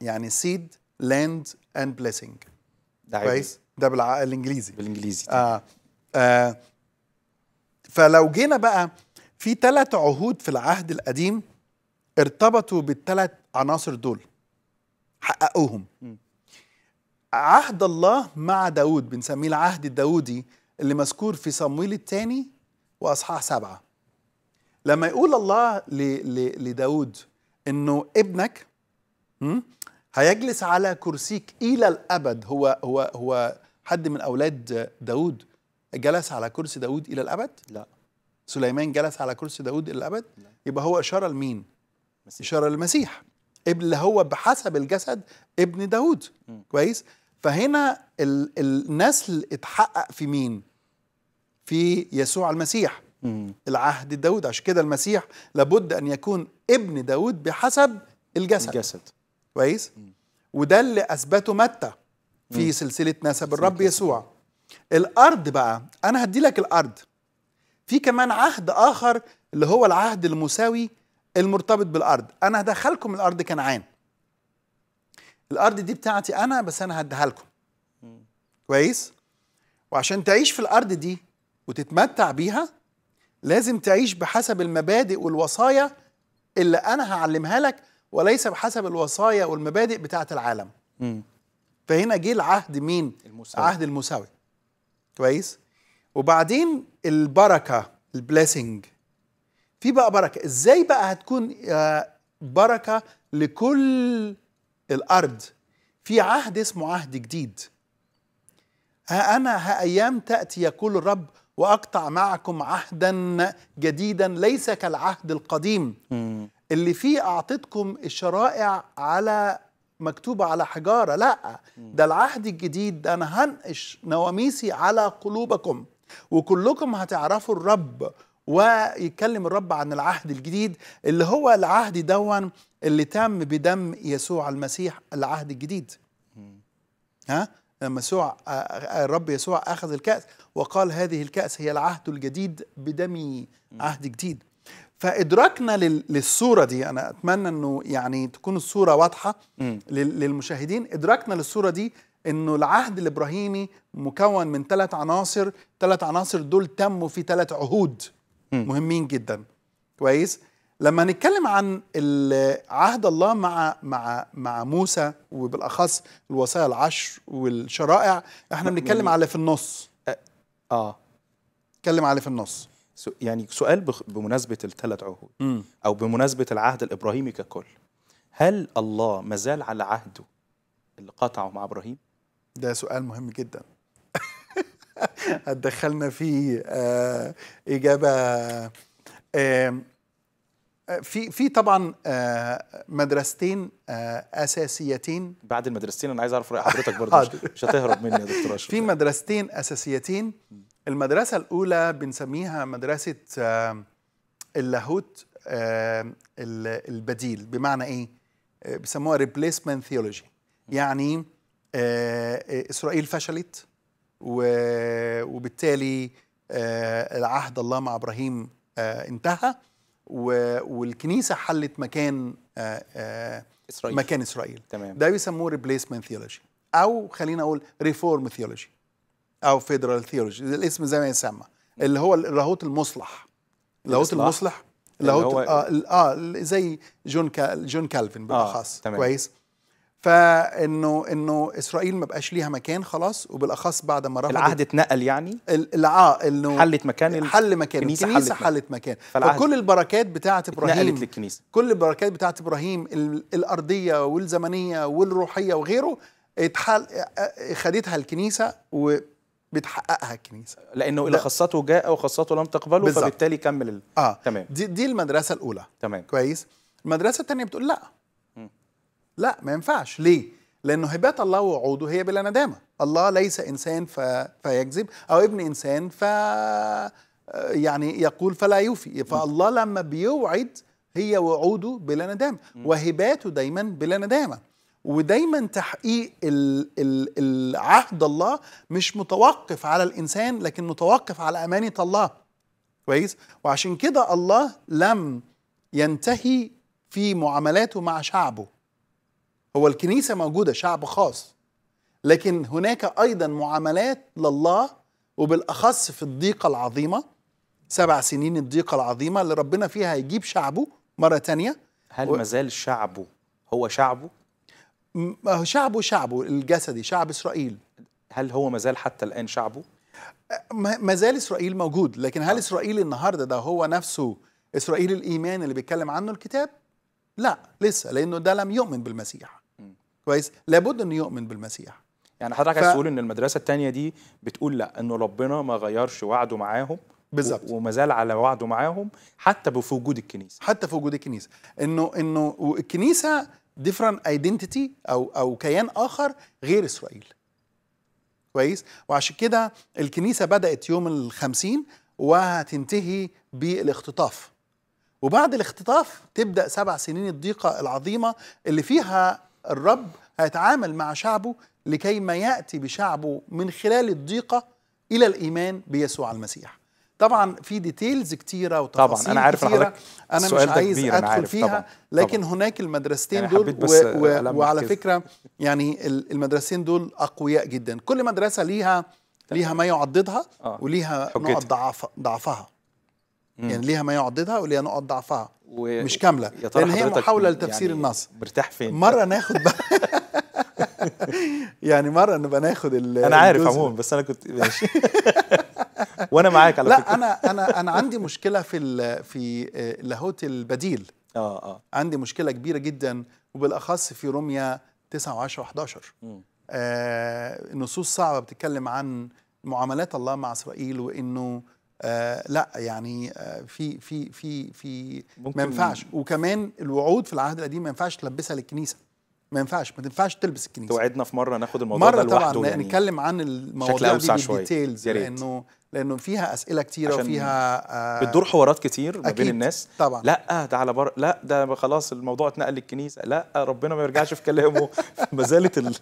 يعني سيد لاند اند بليسنج كويس ده بالانجليزي بالانجليزي آه. آه. فلو جينا بقى في ثلاث عهود في العهد القديم ارتبطوا بالثلاث عناصر دول حققوهم م. عهد الله مع داود بنسميه العهد الداودي اللي مذكور في صمويل الثاني واصحاح سبعه لما يقول الله لداود انه ابنك هيجلس على كرسيك الى الابد هو هو هو حد من اولاد داود جلس على كرسي داود الى الابد لا سليمان جلس على كرسي داود الى الابد لا. يبقى هو اشاره لمين اشاره للمسيح ابن اللي هو بحسب الجسد ابن داود م. كويس فهنا النسل اتحقق في مين في يسوع المسيح العهد الداود عشان كده المسيح لابد ان يكون ابن داود بحسب الجسد الجسد كويس وده اللي اثبته متى في سلسله نسب الرب يسوع الارض بقى انا هدي لك الارض في كمان عهد اخر اللي هو العهد المساوي المرتبط بالارض انا هدخلكم الارض كنعان الارض دي بتاعتي انا بس انا هديها لكم كويس وعشان تعيش في الارض دي وتتمتع بيها لازم تعيش بحسب المبادئ والوصايا اللي انا هعلمها لك وليس بحسب الوصايا والمبادئ بتاعه العالم م. فهنا جه العهد مين المساوي. عهد المساوي كويس وبعدين البركه البليسنج في بقى بركه ازاي بقى هتكون آه، بركه لكل الارض في عهد اسمه عهد جديد ها انا ها ايام تاتي يقول الرب واقطع معكم عهدا جديدا ليس كالعهد القديم اللي فيه اعطيتكم الشرائع على مكتوبه على حجاره لا ده العهد الجديد انا هنقش نواميسي على قلوبكم وكلكم هتعرفوا الرب ويتكلم الرب عن العهد الجديد اللي هو العهد دون اللي تم بدم يسوع المسيح العهد الجديد ها لما يسوع الرب يسوع اخذ الكاس وقال هذه الكاس هي العهد الجديد بدمي عهد جديد فادراكنا للصوره دي انا اتمنى انه يعني تكون الصوره واضحه للمشاهدين ادراكنا للصوره دي انه العهد الابراهيمي مكون من ثلاث عناصر ثلاث عناصر دول تموا في ثلاث عهود مهمين جدا كويس لما نتكلم عن عهد الله مع مع مع موسى وبالاخص الوصايا العشر والشرائع احنا بنتكلم على في النص اه نتكلم على في النص يعني سؤال بمناسبه الثلاث عهود م. او بمناسبه العهد الابراهيمي ككل هل الله مازال على عهده اللي قطعه مع ابراهيم ده سؤال مهم جدا هتدخلنا في آه، اجابه في في طبعا آه، مدرستين آه، اساسيتين بعد المدرستين انا عايز اعرف راي حضرتك برضه مش هتهرب مني يا دكتور اشرف في مدرستين اساسيتين المدرسه الاولى بنسميها مدرسه اللاهوت البديل بمعنى ايه بيسموها ريبليسمنت ثيولوجي يعني اسرائيل فشلت وبالتالي آه، العهد الله مع ابراهيم آه، انتهى والكنيسه حلت مكان آه، اسرائيل مكان اسرائيل تمام. ده بيسموه ريبليسمنت ثيولوجي او خلينا اقول ريفورم ثيولوجي او فيدرال ثيولوجي الاسم زي ما يسمى اللي هو اللاهوت المصلح اللاهوت المصلح اللاهوت آه, اه زي جون كا جون كالفن بالاخص آه، تمام. كويس فانه انه اسرائيل ما بقاش ليها مكان خلاص وبالاخص بعد ما رفضت العهد اتنقل يعني اه انه حلت مكان حل مكان الكنيسه, الكنيسة حلت, حلت مكان فكل البركات بتاعه ابراهيم للكنيسه كل البركات بتاعه ابراهيم الارضيه والزمنيه والروحيه وغيره اتحل خدتها الكنيسه و بتحققها الكنيسه لانه الى خاصته جاء وخاصته لم تقبله بالزبط. فبالتالي كمل ال... اه تمام دي, دي المدرسه الاولى تمام كويس المدرسه الثانيه بتقول لا لا ما ينفعش ليه لانه هبات الله وعوده هي بلا ندامه الله ليس انسان ف... فيكذب او ابن انسان ف يعني يقول فلا يوفي فالله لما بيوعد هي وعوده بلا ندامه وهباته دايما بلا ندامه ودايما تحقيق ال ال العهد الله مش متوقف على الانسان لكن متوقف على امانه الله كويس وعشان كده الله لم ينتهي في معاملاته مع شعبه هو الكنيسة موجودة شعب خاص لكن هناك أيضا معاملات لله وبالأخص في الضيقة العظيمة سبع سنين الضيقة العظيمة اللي ربنا فيها هيجيب شعبه مرة تانية هل و... مازال شعبه هو شعبه؟ شعبه شعبه الجسدي شعب إسرائيل هل هو مازال حتى الآن شعبه؟ ما زال إسرائيل موجود لكن هل آه. إسرائيل النهاردة ده هو نفسه إسرائيل الإيمان اللي بيتكلم عنه الكتاب؟ لا لسه لأنه ده لم يؤمن بالمسيح كويس لابد انه يؤمن بالمسيح يعني حضرتك عايز ف... تقول ان المدرسه الثانيه دي بتقول لا انه ربنا ما غيرش وعده معاهم بالظبط وما زال على وعده معاهم حتى في وجود الكنيسه حتى في وجود الكنيسه انه انه الكنيسه ديفرنت ايدنتيتي او او كيان اخر غير اسرائيل كويس وعشان كده الكنيسه بدات يوم ال50 وهتنتهي بالاختطاف وبعد الاختطاف تبدا سبع سنين الضيقه العظيمه اللي فيها الرب هيتعامل مع شعبه لكي ما يأتي بشعبه من خلال الضيقة إلى الإيمان بيسوع المسيح طبعا في ديتيلز كتيره وتفاصيل طبعا انا عارف كتيرة انا مش عايز كبير ادخل أنا فيها طبعا. لكن طبعا. هناك المدرستين دول و... و... وعلى كده. فكره يعني المدرستين دول اقوياء جدا كل مدرسه ليها ليها ما يعضدها آه. وليها نقط ضعف ضعفها مم. يعني ليها ما يعضدها وليها نقط ضعفها و... مش كامله لان هي محاوله لتفسير يعني النص مرتاح فين مره ناخد بقى يعني مره نبقى ناخد ال انا عارف عموما بس انا كنت ماشي وانا معاك على لا فكره لا انا انا انا عندي مشكله في في آه، لاهوت البديل اه اه عندي مشكله كبيره جدا وبالاخص في روميا 9 و10 و11 آه نصوص صعبه بتتكلم عن معاملات الله مع اسرائيل وانه آه، لا يعني آه، في في في في ما ينفعش وكمان الوعود في العهد القديم ما ينفعش تلبسها للكنيسه ما ينفعش ما تنفعش تلبس الكنيسه توعدنا في مره ناخد الموضوع مرة ده لوحده مرة طبعا يعني نتكلم عن المواضيع دي بالديتيلز لانه لانه فيها اسئله كتيره وفيها آه بتدور حوارات كتير ما بين الناس طبعا لا ده على بر... لا ده خلاص الموضوع اتنقل للكنيسه لا ربنا ما يرجعش في كلامه ما زالت ال...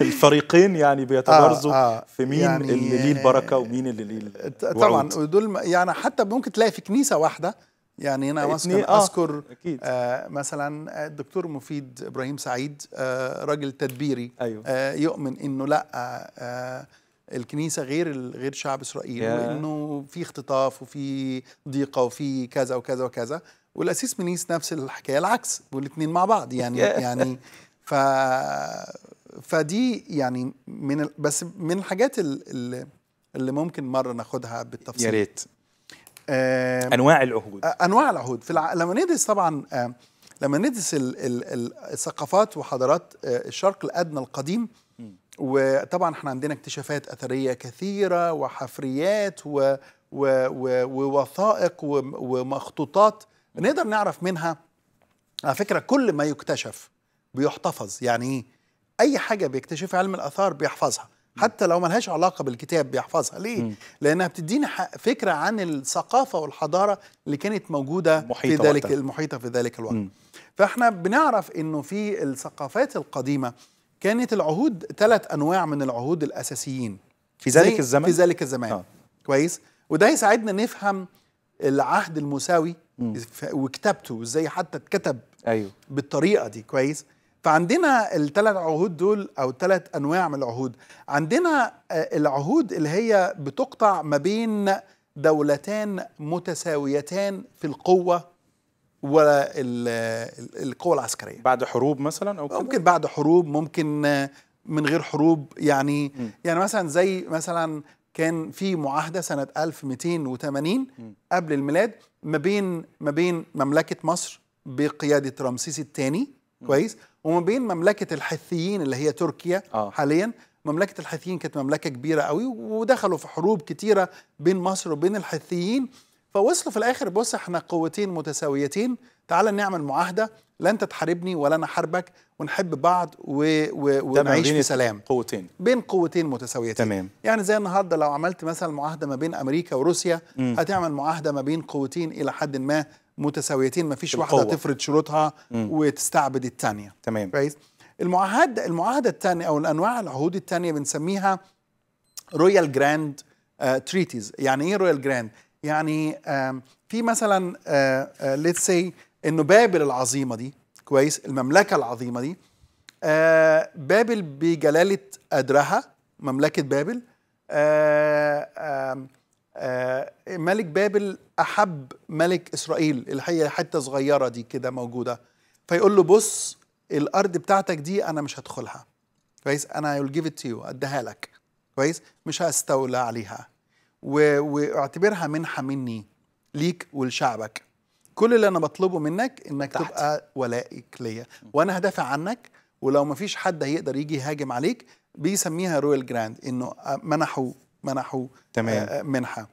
الفريقين يعني بيتبارزوا آه آه في مين يعني اللي ليه البركه ومين اللي ليه طبعا ودول يعني حتى ممكن تلاقي في كنيسه واحده يعني هنا إيه، إيه، آه، آه، مثلا آه اذكر آه مثلا الدكتور مفيد ابراهيم سعيد آه راجل تدبيري أيوه. آه يؤمن انه لا آه, آه، الكنيسه غير غير شعب اسرائيل yeah. وانه في اختطاف وفي ضيقه وفي كذا وكذا وكذا والاسيس منيس نفس الحكايه العكس والاثنين مع بعض يعني yeah. يعني ف فدي يعني من ال... بس من الحاجات اللي, اللي ممكن مره ناخدها بالتفصيل يا ريت آه انواع العهود آه انواع العهود في الع... لما ندرس طبعا آه لما ندرس ال... ال... الثقافات وحضارات آه الشرق الادنى القديم وطبعا احنا عندنا اكتشافات اثريه كثيره وحفريات و و و ووثائق ومخطوطات نقدر نعرف منها على فكره كل ما يكتشف بيحتفظ يعني إيه؟ اي حاجه بيكتشفها علم الاثار بيحفظها حتى لو ملهاش علاقه بالكتاب بيحفظها ليه م. لانها بتدينا فكره عن الثقافه والحضاره اللي كانت موجوده في ذلك وقتها. المحيطه في ذلك الوقت م. فاحنا بنعرف انه في الثقافات القديمه كانت العهود ثلاث انواع من العهود الاساسيين في ذلك الزمان في ذلك الزمان آه. كويس وده هيساعدنا نفهم العهد المساوي وكتابته وازاي حتى اتكتب ايوه بالطريقه دي كويس فعندنا الثلاث عهود دول او ثلاث انواع من العهود عندنا آه، العهود اللي هي بتقطع ما بين دولتان متساويتان في القوه ولا القوى العسكريه بعد حروب مثلا او كده؟ ممكن بعد حروب ممكن آه، من غير حروب يعني م. يعني مثلا زي مثلا كان في معاهده سنه 1280 م. قبل الميلاد ما بين ما بين مملكه مصر بقياده رمسيس الثاني كويس وما بين مملكه الحثيين اللي هي تركيا آه. حاليا مملكه الحثيين كانت مملكه كبيره قوي ودخلوا في حروب كتيره بين مصر وبين الحثيين فوصلوا في الاخر بص احنا قوتين متساويتين تعال نعمل معاهده لا انت تحاربني ولا انا احاربك ونحب بعض و... و... ونعيش في سلام قوتين بين قوتين متساويتين تمام يعني زي النهارده لو عملت مثلا معاهده ما بين امريكا وروسيا م. هتعمل معاهده ما بين قوتين الى حد ما متساويتين ما فيش واحده تفرض شروطها م. وتستعبد الثانيه تمام كويس المعاهده المعاهده الثانيه او الانواع العهود الثانيه بنسميها رويال جراند تريتيز يعني ايه رويال جراند يعني في مثلا ليتس سي انه بابل العظيمه دي كويس المملكه العظيمه دي بابل بجلاله قدرها مملكه بابل ملك بابل احب ملك اسرائيل اللي هي حته صغيره دي كده موجوده فيقول له بص الارض بتاعتك دي انا مش هدخلها كويس انا will give it to you اديها لك كويس مش هستولى عليها واعتبرها منحه مني ليك ولشعبك كل اللي انا بطلبه منك انك تحت. تبقى ولائك ليا وانا هدافع عنك ولو ما فيش حد هيقدر يجي يهاجم عليك بيسميها رويال جراند انه منحوا آه، منحوا تمام. آه، منحه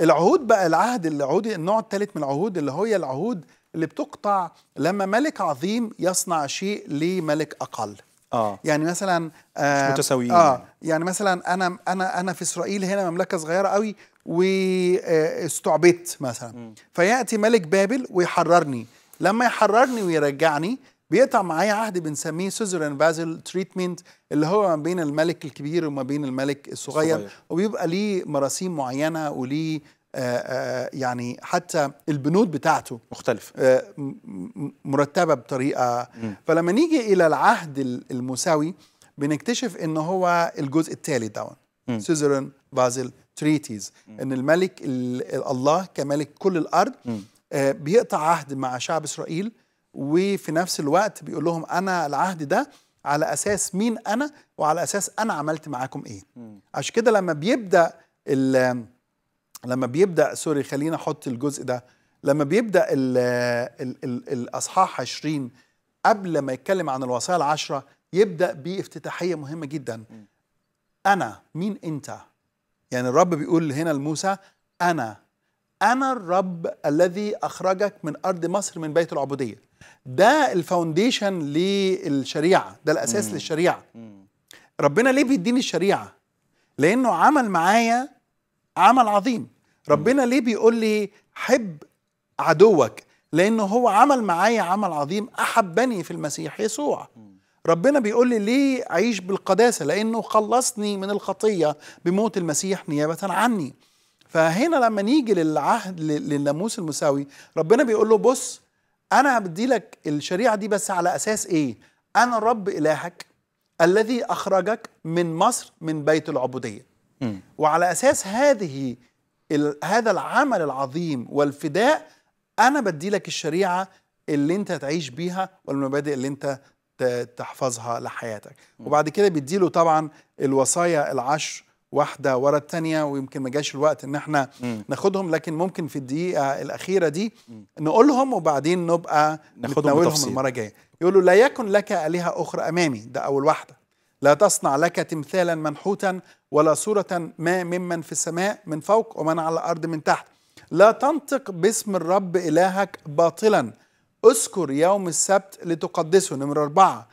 العهود بقى العهد اللي عهود النوع الثالث من العهود اللي هي العهود اللي بتقطع لما ملك عظيم يصنع شيء لملك اقل آه. يعني مثلا آه مش متساويين آه يعني. يعني. مثلا انا انا انا في اسرائيل هنا مملكه صغيره قوي واستعبدت آه، مثلا م. فياتي ملك بابل ويحررني لما يحررني ويرجعني بيقطع معايا عهد بنسميه سوزرين بازل تريتمنت اللي هو ما بين الملك الكبير وما بين الملك الصغير الصغير. وبيبقى ليه مراسيم معينه وليه آه، آه، يعني حتى البنود بتاعته مختلف آه، مرتبه بطريقه م. فلما نيجي الى العهد المساوي بنكتشف ان هو الجزء التالي ده سيزرن بازل تريتيز ان الملك الله كملك كل الارض م. بيقطع عهد مع شعب اسرائيل وفي نفس الوقت بيقول لهم انا العهد ده على اساس مين انا وعلى اساس انا عملت معاكم ايه عشان كده لما بيبدا لما بيبدا سوري خلينا احط الجزء ده لما بيبدا الـ الـ الـ الاصحاح 20 قبل ما يتكلم عن الوصايا العشره يبدا بافتتاحيه مهمه جدا انا مين انت يعني الرب بيقول هنا لموسى انا انا الرب الذي اخرجك من ارض مصر من بيت العبوديه ده الفاونديشن للشريعه ده الاساس مم. للشريعه مم. ربنا ليه بيديني الشريعه لانه عمل معايا عمل عظيم ربنا ليه بيقول لي حب عدوك لانه هو عمل معايا عمل عظيم احبني في المسيح يسوع ربنا بيقول لي ليه اعيش بالقداسه لانه خلصني من الخطيه بموت المسيح نيابه عني فهنا لما نيجي للعهد للناموس المساوي ربنا بيقول له بص انا بدي لك الشريعه دي بس على اساس ايه انا رب الهك الذي اخرجك من مصر من بيت العبوديه وعلى اساس هذه هذا العمل العظيم والفداء انا بدي لك الشريعه اللي انت تعيش بيها والمبادئ اللي انت تحفظها لحياتك وبعد كده بيدي له طبعا الوصايا العشر واحدة ورا الثانية ويمكن ما جاش الوقت ان احنا م. ناخدهم لكن ممكن في الدقيقة الأخيرة دي نقولهم وبعدين نبقى نتناولهم المرة الجاية له لا يكن لك آلهة أخرى أمامي ده أول واحدة لا تصنع لك تمثالا منحوتا ولا صورة ما ممن في السماء من فوق ومن على الأرض من تحت لا تنطق باسم الرب إلهك باطلا اذكر يوم السبت لتقدسه نمرة أربعة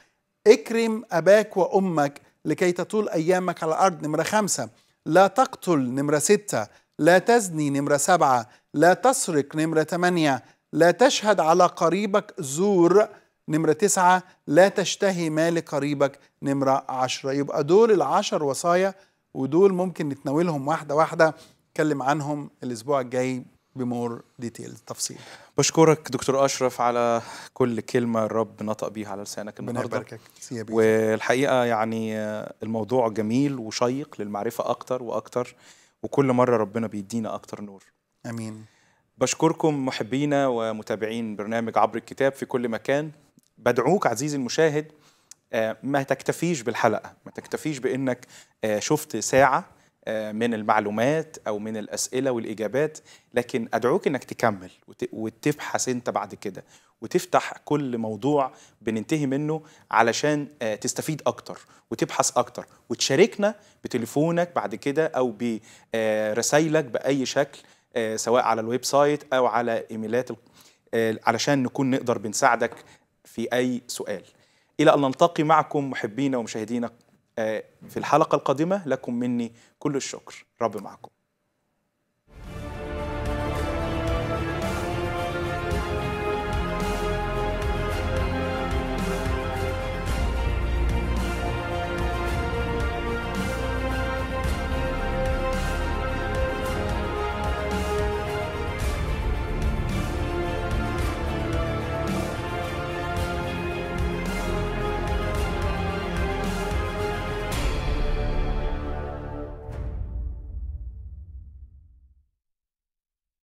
اكرم أباك وأمك لكي تطول أيامك على الأرض نمرة خمسة لا تقتل نمرة ستة لا تزني نمرة سبعة لا تسرق نمرة ثمانية لا تشهد على قريبك زور نمرة تسعة لا تشتهي مال قريبك نمرة عشرة يبقى دول العشر وصايا ودول ممكن نتناولهم واحده واحده نتكلم عنهم الاسبوع الجاي بمور ديتيلز تفصيل بشكرك دكتور اشرف على كل كلمه الرب نطق بيها على لسانك النهارده والحقيقه يعني آه، الموضوع جميل وشيق للمعرفه اكتر واكتر وكل مره ربنا بيدينا اكتر نور امين بشكركم محبينا ومتابعين برنامج عبر الكتاب في كل مكان بدعوك عزيزي المشاهد آه، ما تكتفيش بالحلقه ما تكتفيش بانك آه، شفت ساعه آه، من المعلومات او من الاسئله والاجابات لكن ادعوك انك تكمل وتبحث انت بعد كده وتفتح كل موضوع بننتهي منه علشان تستفيد اكتر وتبحث اكتر وتشاركنا بتليفونك بعد كده او برسايلك باي شكل سواء على الويب سايت او على ايميلات علشان نكون نقدر بنساعدك في اي سؤال إلى أن نلتقي معكم محبينا ومشاهدينا آه، في الحلقة القادمة لكم مني كل الشكر رب معكم